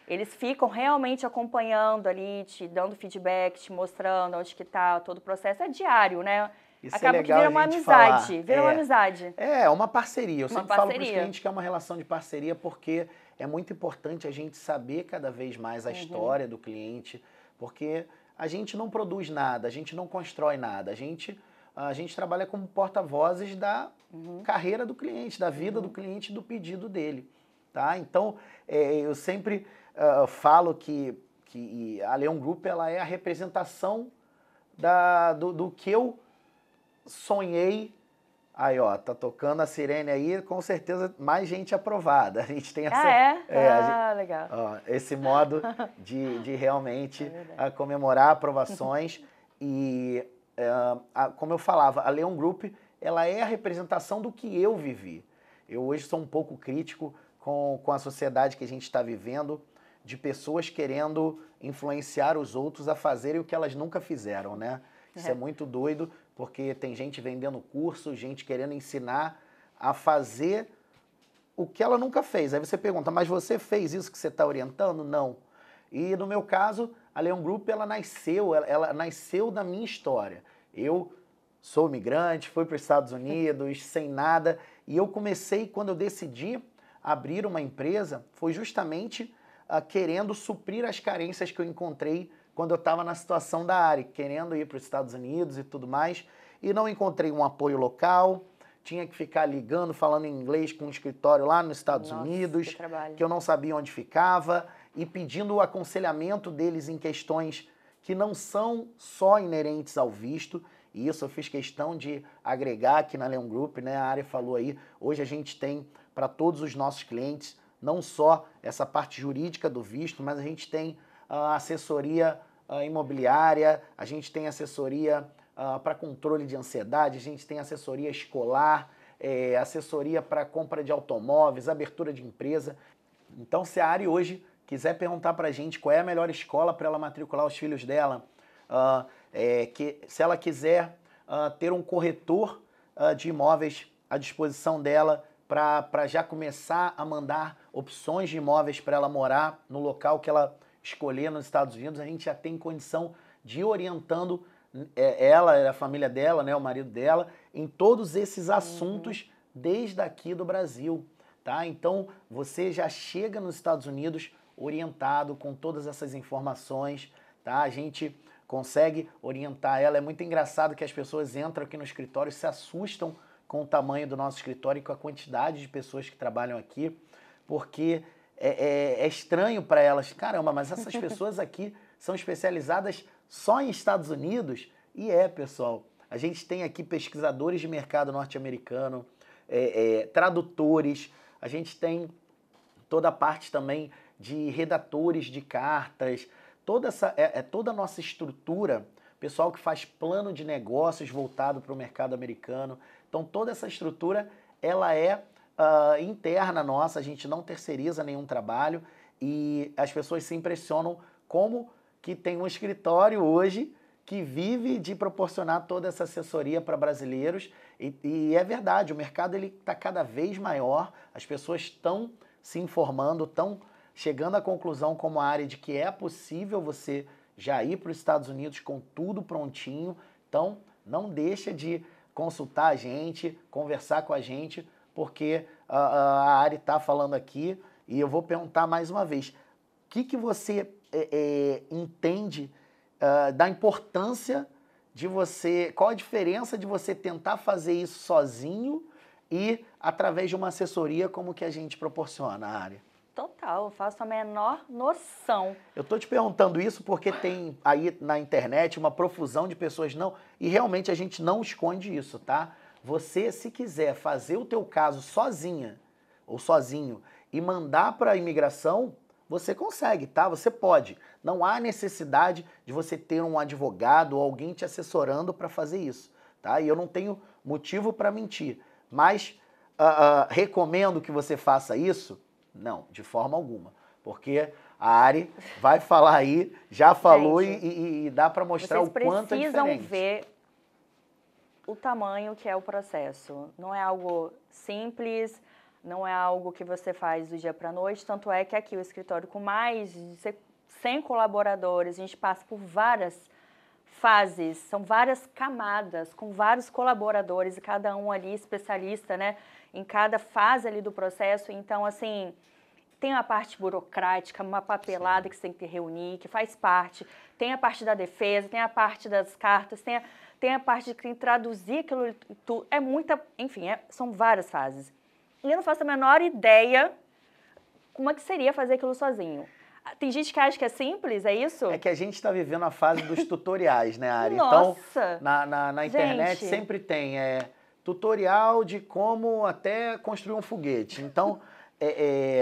S2: Eles ficam realmente acompanhando ali, te dando feedback, te mostrando onde que tá todo o processo. É diário, né? Isso é Acaba é legal que vira uma amizade. Falar. Vira é. uma amizade. É, é,
S1: uma parceria. Eu uma sempre parceria. falo para os clientes que é uma relação de parceria porque é muito importante a gente saber cada vez mais a uhum. história do cliente, porque a gente não produz nada, a gente não constrói nada, a gente a gente trabalha como porta-vozes da uhum. carreira do cliente, da vida uhum. do cliente, do pedido dele. Tá? Então, é, eu sempre uh, falo que, que a Leon Group ela é a representação da, do, do que eu sonhei. Aí, ó, tá tocando a sirene aí, com certeza mais gente aprovada. A gente tem ah, essa. Ah, é? é ah, gente, legal. Ó, esse modo de, de realmente é a ah, comemorar aprovações. e é, a, como eu falava, a Leon Group ela é a representação do que eu vivi. Eu hoje sou um pouco crítico com, com a sociedade que a gente está vivendo, de pessoas querendo influenciar os outros a fazerem o que elas nunca fizeram, né? Isso é, é muito doido, porque tem gente vendendo curso, gente querendo ensinar a fazer o que ela nunca fez. Aí você pergunta, mas você fez isso que você está orientando? Não. E no meu caso, a Leon Group ela nasceu, ela, ela nasceu da minha história. Eu sou migrante, fui para os Estados Unidos sem nada e eu comecei quando eu decidi abrir uma empresa foi justamente uh, querendo suprir as carências que eu encontrei quando eu estava na situação da área, querendo ir para os Estados Unidos e tudo mais, e não encontrei um apoio local, tinha que ficar ligando, falando inglês com um escritório lá nos Estados Nossa, Unidos, que, que, eu não sabia onde ficava, e pedindo o aconselhamento deles em questões que não são só inerentes ao visto. E isso eu fiz questão de agregar aqui na Leon Group, né? A área falou aí, hoje a gente tem para todos os nossos clientes não só essa parte jurídica do visto, mas a gente tem uh, assessoria uh, imobiliária, a gente tem assessoria uh, ah, para controle de ansiedade, a gente tem assessoria escolar, é, assessoria para compra de automóveis, abertura de empresa. Então, se a área hoje quiser perguntar para a gente qual é a melhor escola para ela matricular os filhos dela, uh, é, que, se ela quiser uh, ter um corretor uh, de imóveis à disposição dela para já começar a mandar opções de imóveis para ela morar no local que ela escolher nos Estados Unidos, a gente já tem condição de ir orientando é, ela, a família dela, né, o marido dela, em todos esses uhum. assuntos desde aqui do Brasil. Tá? Então você já chega nos Estados Unidos orientado com todas essas informações, tá? A gente consegue orientar ela. É muito engraçado que as pessoas entram aqui no escritório e se assustam com o tamanho do nosso escritório e com a quantidade de pessoas que trabalham aqui, porque é, é, é estranho para elas. Caramba, mas essas pessoas aqui são especializadas só em Estados Unidos? E é, pessoal. A gente tem aqui pesquisadores de mercado norte-americano, é, é tradutores, a gente tem toda a parte também de redatores de cartas, toda, essa, é, é toda a nossa estrutura, pessoal que faz plano de negócios voltado para o mercado americano. Então, toda essa estrutura ela é uh, interna nossa, a gente não terceiriza nenhum trabalho e as pessoas se impressionam como que tem um escritório hoje que vive de proporcionar toda essa assessoria para brasileiros. E, e, é verdade, o mercado está cada vez maior, as pessoas estão se informando, estão chegando à conclusão como a área de que é possível você já ir para os Estados Unidos com tudo prontinho. Então, não deixa de consultar a gente, conversar com a gente, porque uh, a Ari está falando aqui e eu vou perguntar mais uma vez. O que, que você é, é, entende uh, da importância de você... Qual a diferença de você tentar fazer isso sozinho e através de uma assessoria como que a gente proporciona, área?
S2: Total, eu faço a menor noção.
S1: Eu estou te perguntando isso porque tem aí na internet uma profusão de pessoas não, e realmente a gente não esconde isso, tá? Você se quiser fazer o teu caso sozinha ou sozinho e mandar para a imigração, você consegue, tá? Você pode. Não há necessidade de você ter um advogado ou alguém te assessorando para fazer isso, tá? E eu não tenho motivo para mentir, mas uh, uh, recomendo que você faça isso não, de forma alguma. Porque a Ari vai falar aí, já falou Gente, e, e, e, dá para mostrar o quanto é diferente. Vocês precisam
S2: ver o tamanho que é o processo. Não é algo simples, não é algo que você faz do dia para noite. Tanto é que aqui o escritório com mais de 100 colaboradores, a gente passa por várias fases, são várias camadas com vários colaboradores e cada um ali especialista, né? em cada fase ali do processo. Então, assim, tem a parte burocrática, uma papelada Sim. que você tem que reunir, que faz parte. Tem a parte da defesa, tem a parte das cartas, tem a, tem a parte de que traduzir aquilo tudo. É muita, enfim, é, são várias fases. E eu não faço a menor ideia como é que seria fazer aquilo sozinho. Ah, tem gente que acha que é simples, é isso? É que a gente está vivendo a fase dos
S1: tutoriais, né, Ari? Então, Nossa! Então, na, na, na internet gente. sempre tem. É, tutorial de como até construir um foguete. Então, é,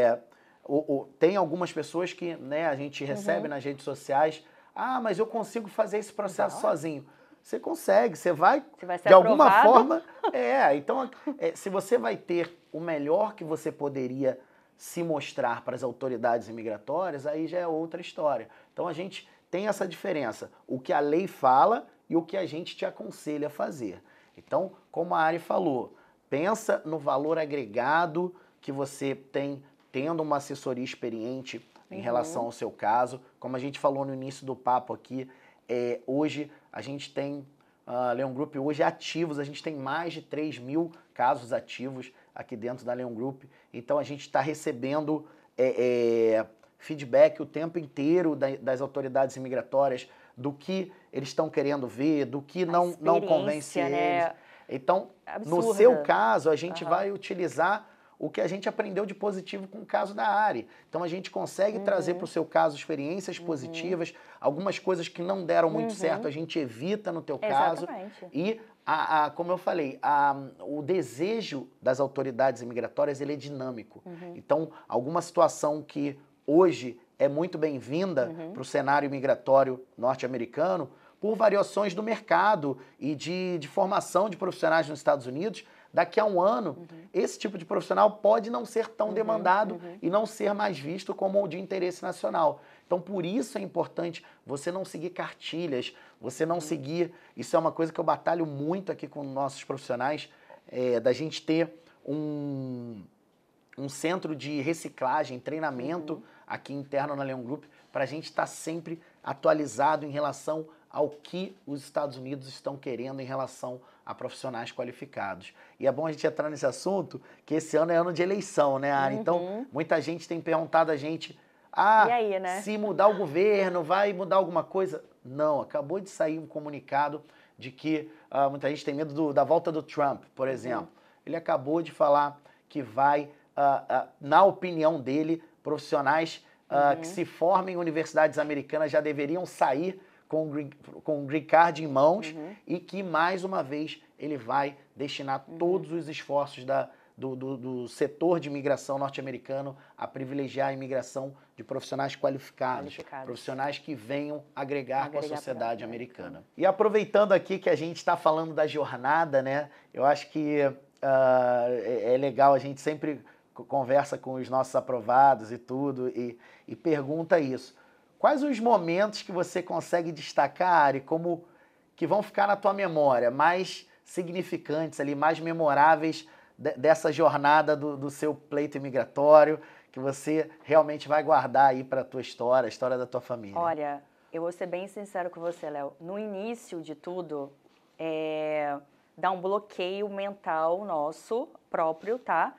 S1: é, o, o, tem algumas pessoas que né, a gente uhum. recebe uhum. nas redes sociais, ah, mas eu consigo fazer esse processo sozinho. Você consegue, você vai,
S2: você vai de aprovado. alguma forma.
S1: É, então, é, se você vai ter o melhor que você poderia se mostrar para as autoridades imigratórias, aí já é outra história. Então a gente tem essa diferença, o que a lei fala e o que a gente te aconselha a fazer. Então, como a Ari falou, pensa no valor agregado que você tem tendo uma assessoria experiente em uhum. relação ao seu caso. Como a gente falou no início do papo aqui, é, hoje a gente tem uh, Leon Group hoje é ativos, a gente tem mais de 3 mil casos ativos aqui dentro da Leon Group. Então a gente está recebendo é, é, feedback o tempo inteiro da, das autoridades imigratórias, do que eles estão querendo ver, do que não, não convence né? eles. Então, Absurda. no seu caso, a gente uhum. vai utilizar o que a gente aprendeu de positivo com o caso da Ari. Então a gente consegue uhum. trazer para o seu caso experiências uhum. positivas, algumas coisas que não deram muito uhum. certo a gente evita no teu Exatamente. caso. E a, a, como eu falei, a, o desejo das autoridades imigratórias ele é dinâmico. Uhum. Então alguma situação que hoje é muito bem-vinda uhum. para o cenário migratório norte-americano por variações do mercado e de, de, formação de profissionais nos Estados Unidos. Daqui a um ano, uhum. esse tipo de profissional pode não ser tão uhum, demandado uhum. e não ser mais visto como de interesse nacional. Então, por isso é importante você não seguir cartilhas, você não uhum. seguir. Isso é uma coisa que eu batalho muito aqui com nossos profissionais, é, da gente ter um, um centro de reciclagem, treinamento uhum. aqui interno na Leon Group, para a gente estar tá sempre atualizado em relação ao que os Estados Unidos estão querendo em relação a profissionais qualificados. E é bom a gente entrar nesse assunto, que esse ano é ano de eleição, né, Ari? Então, uhum. Então, muita gente tem perguntado a gente,
S2: ah, aí, né? se
S1: mudar o governo, vai mudar alguma coisa? Não, acabou de sair um comunicado de que ah, muita gente tem medo do, da volta do Trump, por uhum. exemplo. Uhum. Ele acabou de falar que vai uh, uh, na opinião dele, profissionais uhum. que se formem em universidades americanas já deveriam sair com o green, com o green card em mãos uhum. e que, mais uma vez, ele vai destinar uhum. todos os esforços da, do, do, do, setor de imigração norte-americano a privilegiar a imigração de profissionais qualificados, qualificados. profissionais que venham agregar, agregar com a sociedade né? americana. E aproveitando aqui que a gente está falando da jornada, né? Eu acho que uh, é legal a gente sempre conversa com os nossos aprovados e tudo, e, e pergunta isso. Quais os momentos que você consegue destacar, Ari, como que vão ficar na tua memória, mais significantes ali, mais memoráveis de, dessa jornada do, do seu pleito imigratório, que você realmente vai guardar aí para a tua história, a história da tua família?
S2: Olha, eu vou ser bem sincero com você, Léo. No início de tudo, é, dá um bloqueio mental nosso próprio, tá?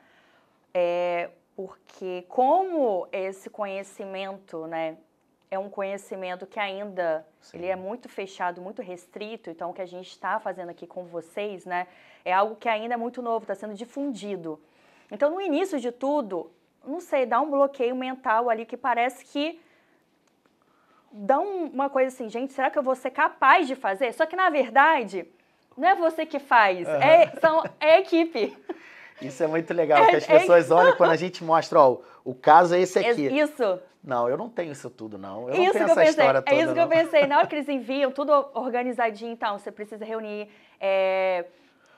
S2: é, porque como esse conhecimento, né, é um conhecimento que ainda Sim. ele é muito fechado, muito restrito. Então, o que a gente está fazendo aqui com vocês, né, é algo que ainda é muito novo, está sendo difundido. Então, no início de tudo, não sei, dá um bloqueio mental ali que parece que dá uma coisa assim, gente, será que eu vou ser capaz de fazer? Só que na verdade não é você que faz, uhum. é, são, é a equipe.
S1: Isso é muito legal, é, porque as é pessoas é... olham quando a gente mostra, ó, o caso é esse aqui. É isso. Não, eu não tenho isso tudo, não. Eu isso não tenho essa pensei, história toda. É isso que não. eu pensei.
S2: Na hora que eles enviam, tudo organizadinho, então, você precisa reunir é,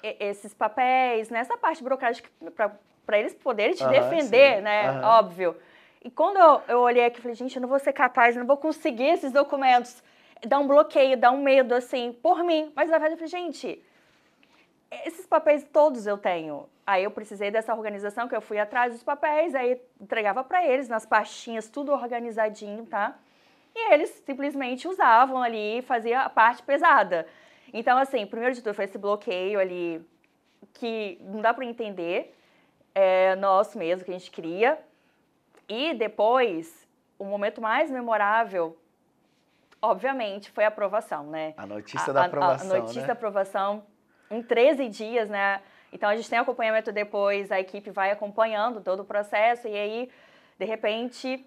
S2: esses papéis, nessa né? parte burocrática, para eles poderem te defender, sim. né? Óbvio. E quando eu, eu olhei aqui, falei, gente, eu não vou ser capaz, eu não vou conseguir esses documentos. Dá um bloqueio, dá um medo, assim, por mim. Mas na verdade, eu falei, gente, esses papéis todos eu tenho. Aí eu precisei dessa organização que eu fui atrás dos papéis, aí entregava para eles nas pastinhas, tudo organizadinho, tá? E eles simplesmente usavam ali, fazia a parte pesada. Então, assim, primeiro de tudo foi esse bloqueio ali que não dá para entender, é nosso mesmo, que a gente cria. E depois, o momento mais memorável, obviamente, foi a aprovação, né? A notícia a, da aprovação. A, a notícia né? da aprovação em 13 dias, né? Então a gente tem acompanhamento depois, a equipe vai acompanhando todo o processo e aí, de repente,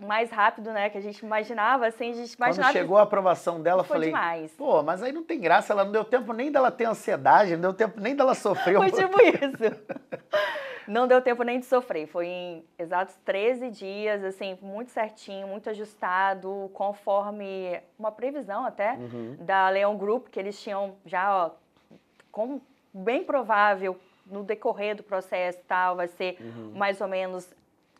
S2: mais rápido, né, que a gente imaginava, assim, a gente imaginava. Quando chegou a
S1: aprovação dela, falei, demais. pô, mas aí não tem graça, ela não deu tempo nem dela ter ansiedade, não deu tempo nem dela sofrer. foi tipo
S2: isso. não deu tempo nem de sofrer, foi em exatos 13 dias, assim, muito certinho, muito ajustado, conforme uma previsão até uhum. da Leon Group, que eles tinham já, ó, como bem provável no decorrer do processo tal, vai ser uhum. mais ou menos,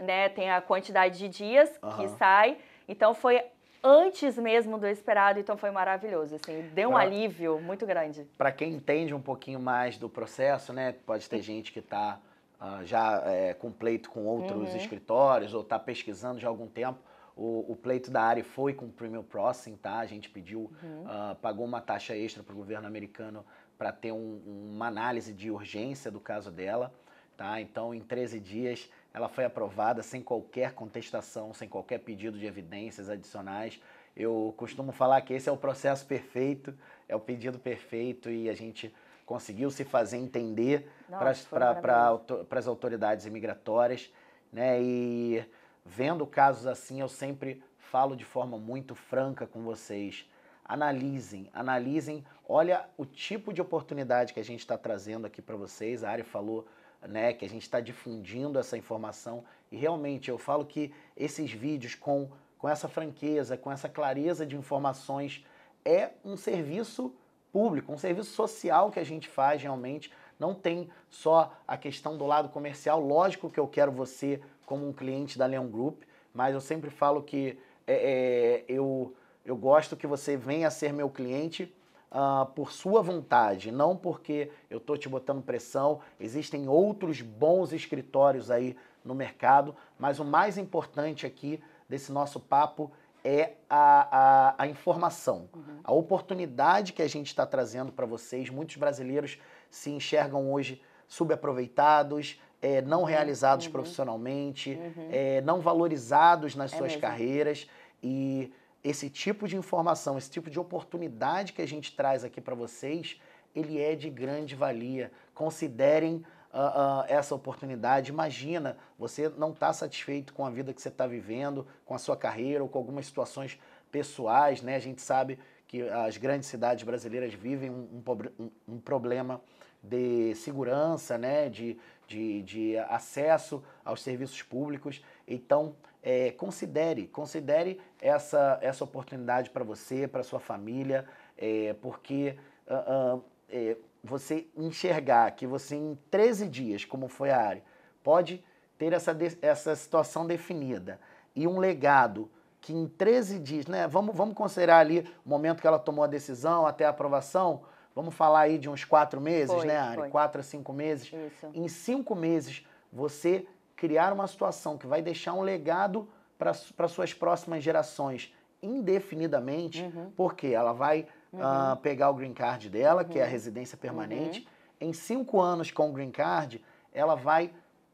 S2: né, tem a quantidade de dias uhum. que sai. Então foi antes mesmo do esperado, então foi maravilhoso, assim, deu um pra, alívio muito grande.
S1: Para quem entende um pouquinho mais do processo, né, pode ter gente que está uh, ah, já é, com pleito com outros uhum. escritórios ou está pesquisando já há algum tempo, o, o, pleito da área foi com o Premium Processing, tá? A gente pediu, uhum. uh, pagou uma taxa extra para o governo americano para ter um, uma análise de urgência do caso dela. Tá? Então, em 13 dias, ela foi aprovada sem qualquer contestação, sem qualquer pedido de evidências adicionais. Eu costumo falar que esse é o processo perfeito, é o pedido perfeito e a gente conseguiu se fazer entender para as autoridades imigratórias. Né? E vendo casos assim, eu sempre falo de forma muito franca com vocês analisem, analisem. Olha o tipo de oportunidade que a gente está trazendo aqui para vocês. A Ari falou né, que a gente está difundindo essa informação e realmente eu falo que esses vídeos com, com essa franqueza, com essa clareza de informações, é um serviço público, um serviço social que a gente faz realmente. Não tem só a questão do lado comercial. Lógico que eu quero você como um cliente da Leon Group, mas eu sempre falo que é, é, eu eu gosto que você venha ser meu cliente uh, por sua vontade, não porque eu estou te botando pressão. Existem outros bons escritórios aí no mercado, mas o mais importante aqui desse nosso papo é a, a, a informação, uhum. a oportunidade que a gente está trazendo para vocês. Muitos brasileiros se enxergam hoje subaproveitados, é, não uhum. realizados uhum. profissionalmente, uhum. É, não valorizados nas é suas mesmo. carreiras e esse tipo de informação, esse tipo de oportunidade que a gente traz aqui para vocês, ele é de grande valia. Considerem Uh, uh, essa oportunidade. Imagina, você não está satisfeito com a vida que você está vivendo, com a sua carreira ou com algumas situações pessoais, né? A gente sabe que as grandes cidades brasileiras vivem um, um, um problema de segurança, né? De, de, de acesso aos serviços públicos. Então, é, considere, considere essa, essa oportunidade para você, para sua família, é, porque uh, uh, é, você enxergar que você em 13 dias, como foi a área, pode ter essa, essa situação definida e um legado que em 13 dias, né? Vamos, vamos considerar ali o momento que ela tomou a decisão até a aprovação, vamos falar aí de uns quatro meses, foi, né, Ari? Foi. Quatro a cinco meses. Isso. Em cinco meses, você criar uma situação que vai deixar um legado para suas próximas gerações indefinidamente, uhum. porque ela vai uhum. uh, pegar o green card dela, uhum. que é a uhum. residência uhum. permanente. Em cinco anos com o green card, ela vai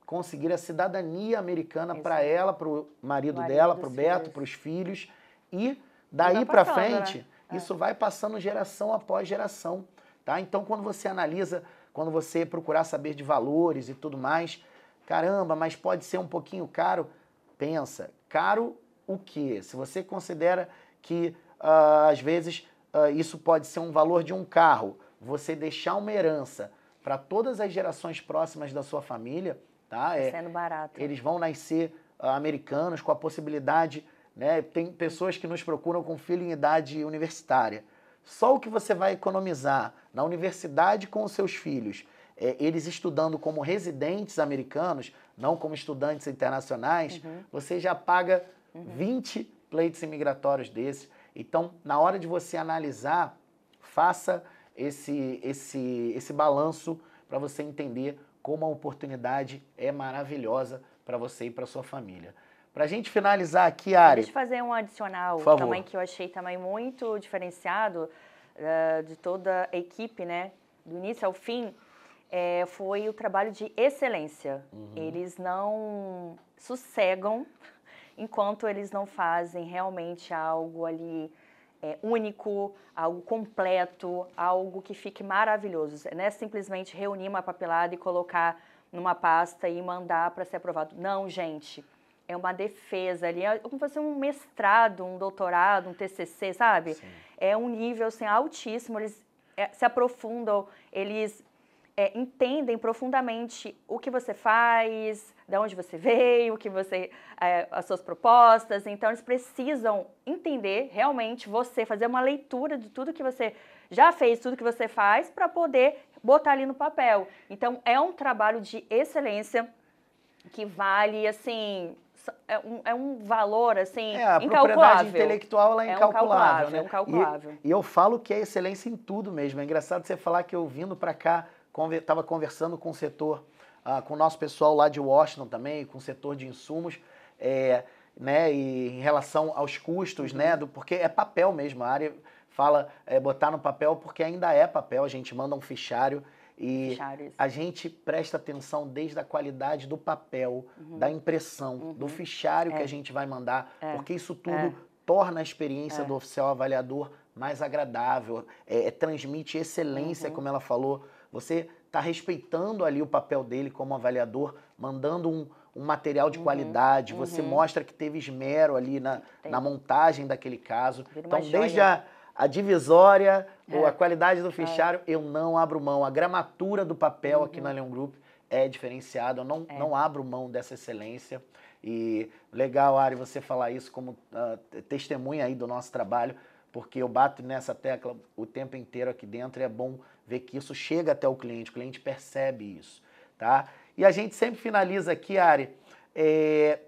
S1: conseguir a cidadania americana para ela, para o marido dela, para o Beto, para os filhos. E daí para né? frente, né? isso é. vai passando geração após geração. Tá? Então, quando você analisa, quando você procurar saber de valores e tudo mais, Caramba, mas pode ser um pouquinho caro. Pensa, caro o quê? Se você considera que uh, às vezes uh, isso pode ser um valor de um carro, você deixar uma herança para todas as gerações próximas da sua família, tá? tá é, sendo
S2: barato. Eles
S1: vão nascer uh, americanos com a possibilidade, né? Tem pessoas que nos procuram com filho em idade universitária. Só o que você vai economizar na universidade com os seus filhos é, eles estudando como residentes americanos, não como estudantes internacionais, uhum. você já paga uhum. 20 pleitos imigratórios desses. Então, na hora de você analisar, faça esse, esse, esse balanço para você entender como a oportunidade é maravilhosa para você e para sua família. Para a gente finalizar aqui, Ari. Deixa eu
S2: fazer um adicional também que eu achei também muito diferenciado uh, de toda a equipe, né? Do início ao fim, é, foi o trabalho de excelência. Uhum. Eles não sossegam enquanto eles não fazem realmente algo ali é, único, algo completo, algo que fique maravilhoso. Não é simplesmente reunir uma papelada e colocar numa pasta e mandar para ser aprovado. Não, gente. É uma defesa ali, é como fazer um mestrado, um doutorado, um TCC, sabe? Sim. É um nível assim, altíssimo, eles é, se aprofundam, eles é, entendem profundamente o que você faz, de onde você veio, o que você, é, as suas propostas. Então eles precisam entender realmente você, fazer uma leitura de tudo que você já fez, tudo que você faz, para poder botar ali no papel. Então é um trabalho de excelência que vale assim é um, é um, valor assim é, a incalculável. propriedade intelectual ela é, é incalculável, é né? É incalculável.
S1: E, e, eu falo que é excelência em tudo mesmo. É engraçado você falar que eu vindo para cá estava conversando com o setor, ah, com o nosso pessoal lá de Washington também, com o setor de insumos, é, né, e em relação aos custos, uhum. né, do, porque é papel mesmo, a área fala é, botar no papel porque ainda é papel, a gente manda um fichário e a gente presta atenção desde a qualidade do papel, uhum. da impressão, uhum. do fichário é. que a gente vai mandar, é. porque isso é. tudo torna a experiência é. do oficial avaliador mais agradável, transmite excelência, uhum. como ela falou, você está respeitando ali o papel dele como avaliador, mandando um, um material de uhum, qualidade, uhum. você mostra que teve esmero ali na, na montagem daquele caso. Então, joia. desde a, a divisória, é. ou a qualidade do é. fichário, é. eu não abro mão. A gramatura do papel uhum. aqui na Leon Group é diferenciada, eu não, é. não abro mão dessa excelência. E legal, Ari, você falar isso como uh, testemunha aí do nosso trabalho, porque eu bato nessa tecla o tempo inteiro aqui dentro e é bom ver que isso chega até o cliente, o cliente percebe isso, tá? E a gente sempre finaliza aqui, Ari, é,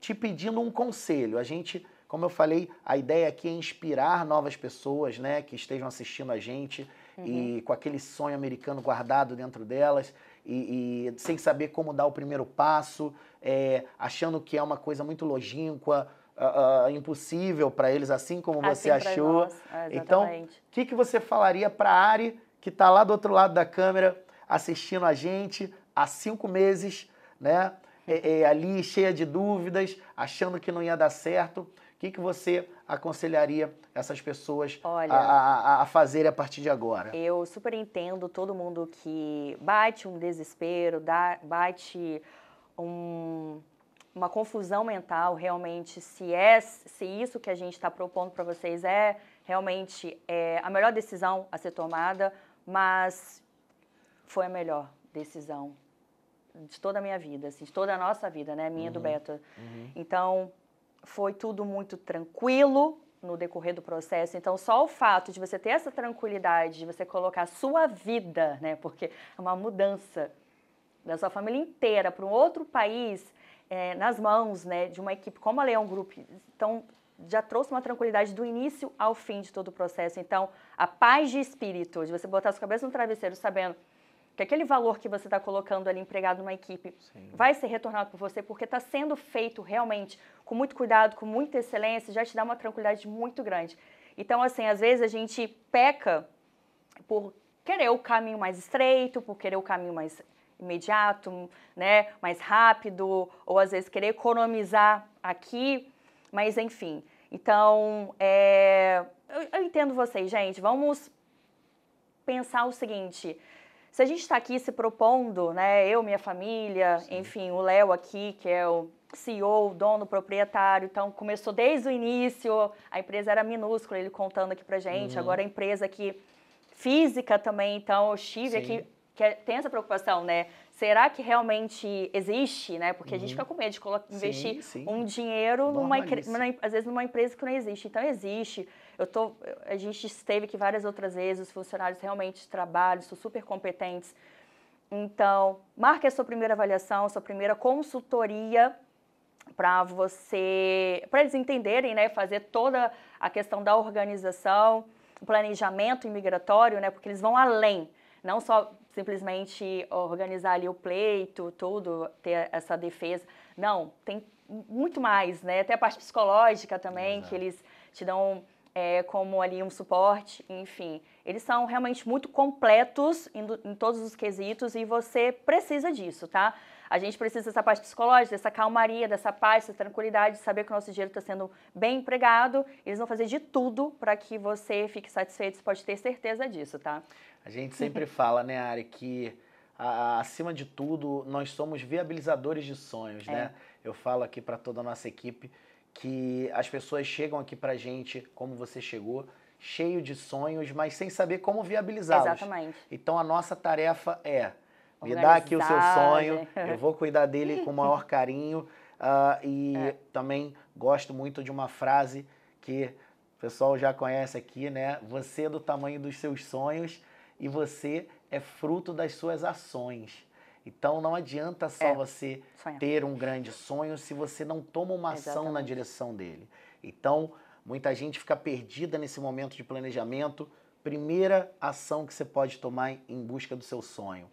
S1: te pedindo um conselho. A gente, como eu falei, a ideia aqui é inspirar novas pessoas, né, que estejam assistindo a gente uhum. e com aquele sonho americano guardado dentro delas. E, e, sem saber como dar o primeiro passo, é, achando que é uma coisa muito longínqua, uh, uh, impossível para eles, assim como assim você achou. É, então, o que, que você falaria para a Ari que está lá do outro lado da câmera assistindo a gente há cinco meses, né? É, é, ali cheia de dúvidas, achando que não ia dar certo. O que, que você aconselharia essas pessoas Olha, a, a, a fazer a partir de agora?
S2: Eu super entendo todo mundo que bate um desespero, dá, bate um, uma confusão mental realmente se é se isso que a gente está propondo para vocês é realmente é, a melhor decisão a ser tomada mas foi a melhor decisão de toda a minha vida, assim, de toda a nossa vida, né? Minha uhum. do Beto. Uhum. Então, foi tudo muito tranquilo no decorrer do processo. Então, só o fato de você ter essa tranquilidade, de você colocar a sua vida, né? Porque é uma mudança da sua família inteira para um outro país, é, nas mãos né, de uma equipe como a Leão Group, tão já trouxe uma tranquilidade do início ao fim de todo o processo. Então, a paz de espírito, de você botar sua cabeça no travesseiro sabendo que aquele valor que você está colocando ali empregado numa equipe Sim. vai ser retornado por você, porque está sendo feito realmente com muito cuidado, com muita excelência, já te dá uma tranquilidade muito grande. Então, assim, às vezes a gente peca por querer o caminho mais estreito, por querer o caminho mais imediato, né, mais rápido, ou às vezes querer economizar aqui, mas enfim, então, é, eu, eu entendo vocês, gente. Vamos pensar o seguinte: se a gente está aqui se propondo, né, eu, minha família, Sim. enfim, o Léo aqui, que é o CEO, dono, proprietário, então começou desde o início, a empresa era minúscula, ele contando aqui pra gente, uhum. agora a empresa aqui física também, então eu estive aqui, que é, tem essa preocupação, né? será que realmente existe, né? Porque a gente uhum. fica com medo de investir sim, sim. um dinheiro numa, numa, às vezes numa empresa que não existe. Então existe. Eu tô, a gente esteve aqui várias outras vezes, os funcionários realmente trabalham, são super competentes. Então, marque a sua primeira avaliação, sua primeira consultoria para você, para eles entenderem, né, fazer toda a questão da organização, planejamento imigratório, né, porque eles vão além, não só simplesmente organizar ali o pleito, tudo, ter essa defesa. Não, tem muito mais, né? Até a parte psicológica também, Exato. que eles te dão é, como ali um suporte, enfim. Eles são realmente muito completos em, em todos os quesitos e você precisa disso, tá? A gente precisa dessa parte psicológica, dessa calmaria, dessa paz, dessa tranquilidade, de saber que o nosso dinheiro está sendo bem empregado. Eles vão fazer de tudo para que você fique satisfeito, você pode ter certeza disso, tá?
S1: A gente sempre fala, né, Ari, que a, acima de tudo nós somos viabilizadores de sonhos, né? é. né? Eu falo aqui para toda a nossa equipe que as pessoas chegam aqui para gente, como você chegou, cheio de sonhos, mas sem saber como viabilizá-los. Exatamente. Então a nossa tarefa é
S2: me dá aqui o seu sonho, né? eu vou
S1: cuidar dele com o maior carinho. Uh, e é. também gosto muito de uma frase que o pessoal já conhece aqui, né? Você é do tamanho dos seus sonhos e você é fruto das suas ações. Então não adianta só é, você sonhar. ter um grande sonho se você não toma uma Exatamente. ação na direção dele. Então, muita gente fica perdida nesse momento de planejamento. Primeira ação que você pode tomar em busca do seu sonho.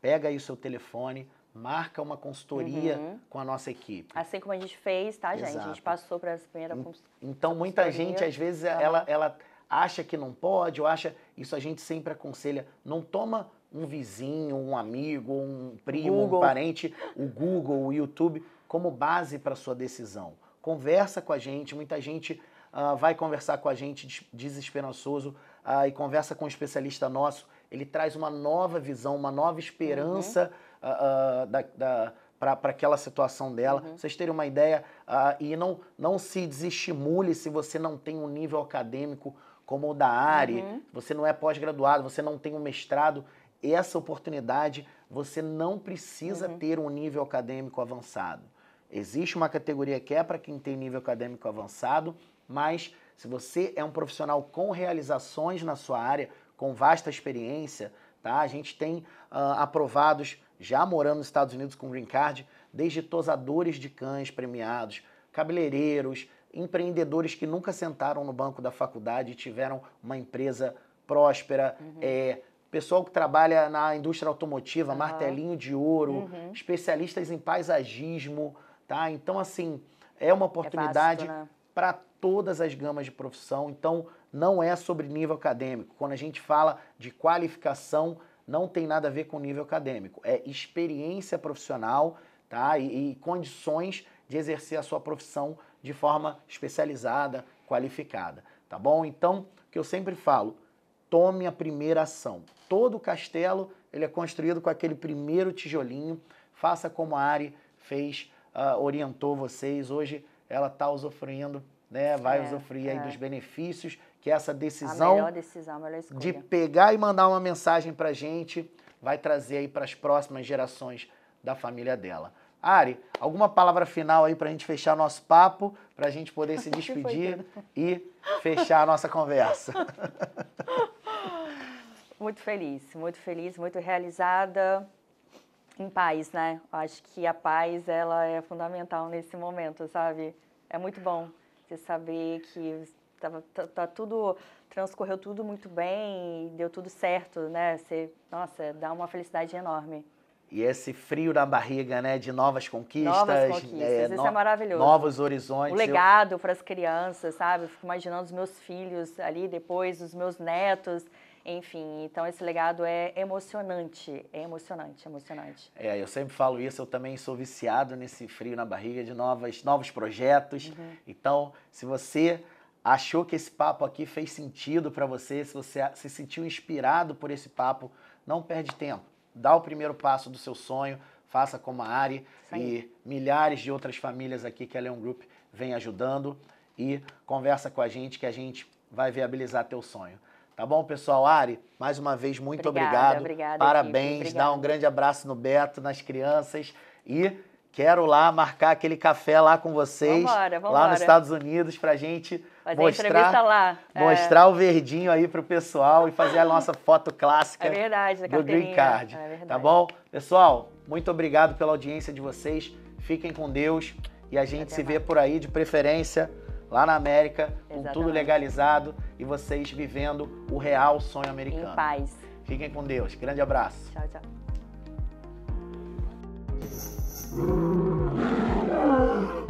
S1: Pega aí o seu telefone, marca uma consultoria uhum. com a nossa equipe.
S2: Assim como a gente fez, tá, gente? A gente passou para essa primeira consultoria.
S1: Então, muita gente, às vezes, ela, ela acha que não pode, ou acha. Isso a gente sempre aconselha. Não toma um vizinho, um amigo, um primo, Google. um parente, o Google, o YouTube, como base para sua decisão. Conversa com a gente, muita gente uh, vai conversar com a gente desesperançoso uh, e conversa com um especialista nosso. Ele traz uma nova visão, uma nova esperança uhum. uh, da, da para aquela situação dela. Uhum. Vocês terem uma ideia uh, e não, não se desestimule se você não tem um nível acadêmico como o da Ari, uhum. você não é pós-graduado, você não tem um mestrado, essa oportunidade você não precisa uhum. ter um nível acadêmico avançado. Existe uma categoria que é para quem tem nível acadêmico avançado, mas se você é um profissional com realizações na sua área, com vasta experiência, tá? A gente tem uh, aprovados já morando nos Estados Unidos com green card, desde tosadores de cães premiados, cabeleireiros, empreendedores que nunca sentaram no banco da faculdade e tiveram uma empresa próspera, uhum. é, pessoal que trabalha na indústria automotiva, uhum. martelinho de ouro, uhum. especialistas em paisagismo, tá? Então, assim, é uma é oportunidade é né? para todas as gamas de profissão. Então, não é sobre nível acadêmico. Quando a gente fala de qualificação, não tem nada a ver com nível acadêmico. É experiência profissional, tá? e, e condições de exercer a sua profissão de forma especializada, qualificada, tá bom? Então, o que eu sempre falo, tome a primeira ação. Todo o castelo, ele é construído com aquele primeiro tijolinho. Faça como a Ari fez, uh, orientou vocês. Hoje ela está usufruindo, né? Vai é, usufruir é. aí dos benefícios que é essa decisão, a melhor
S2: decisão a melhor de
S1: pegar e mandar uma mensagem para gente vai trazer aí para as próximas gerações da família dela. Ari, alguma palavra final aí para a gente fechar nosso papo, para a gente poder se despedir e fechar a nossa conversa.
S2: Muito feliz, muito feliz, muito realizada em paz, né? Acho que a paz ela é fundamental nesse momento, sabe? É muito bom você saber que tava, tá, tá tudo transcorreu tudo muito bem, deu tudo certo, né? Você, nossa, dá uma felicidade enorme.
S1: E esse frio na barriga, né, de novas conquistas. Novas conquistas, é, isso é maravilhoso. Novos horizontes. O legado
S2: eu... para as crianças, sabe? fico imaginando os meus filhos ali depois, os meus netos, enfim. Então, esse legado é emocionante, é emocionante, emocionante.
S1: É, eu sempre falo isso, eu também sou viciado nesse frio na barriga de novas, novos projetos. Uhum. Então, se você achou que esse papo aqui fez sentido para você, se você se sentiu inspirado por esse papo, não perde tempo dá o primeiro passo do seu sonho, faça como a Ari e milhares de outras famílias aqui que a Leon Group vem ajudando e conversa com a gente que a gente vai viabilizar teu sonho. Tá bom, pessoal? Ari, mais uma vez, muito obrigada, obrigado. Obrigada, Parabéns, obrigada. dá um grande abraço no Beto, nas crianças e quero lá marcar aquele café lá com vocês, vambora, vambora. lá nos Estados Unidos, pra gente Fazer mostrar, lá. Mostrar é. o verdinho aí pro pessoal e fazer a nossa foto clássica. É verdade, da do Green Card. É tá verdade. Tá bom? Pessoal, muito obrigado pela audiência de vocês. Fiquem com Deus e a gente Até se mais. vê por aí, de preferência, lá na América, Exatamente. com tudo legalizado e vocês vivendo o real sonho americano. Em paz. Fiquem com Deus. Grande abraço. Tchau, tchau.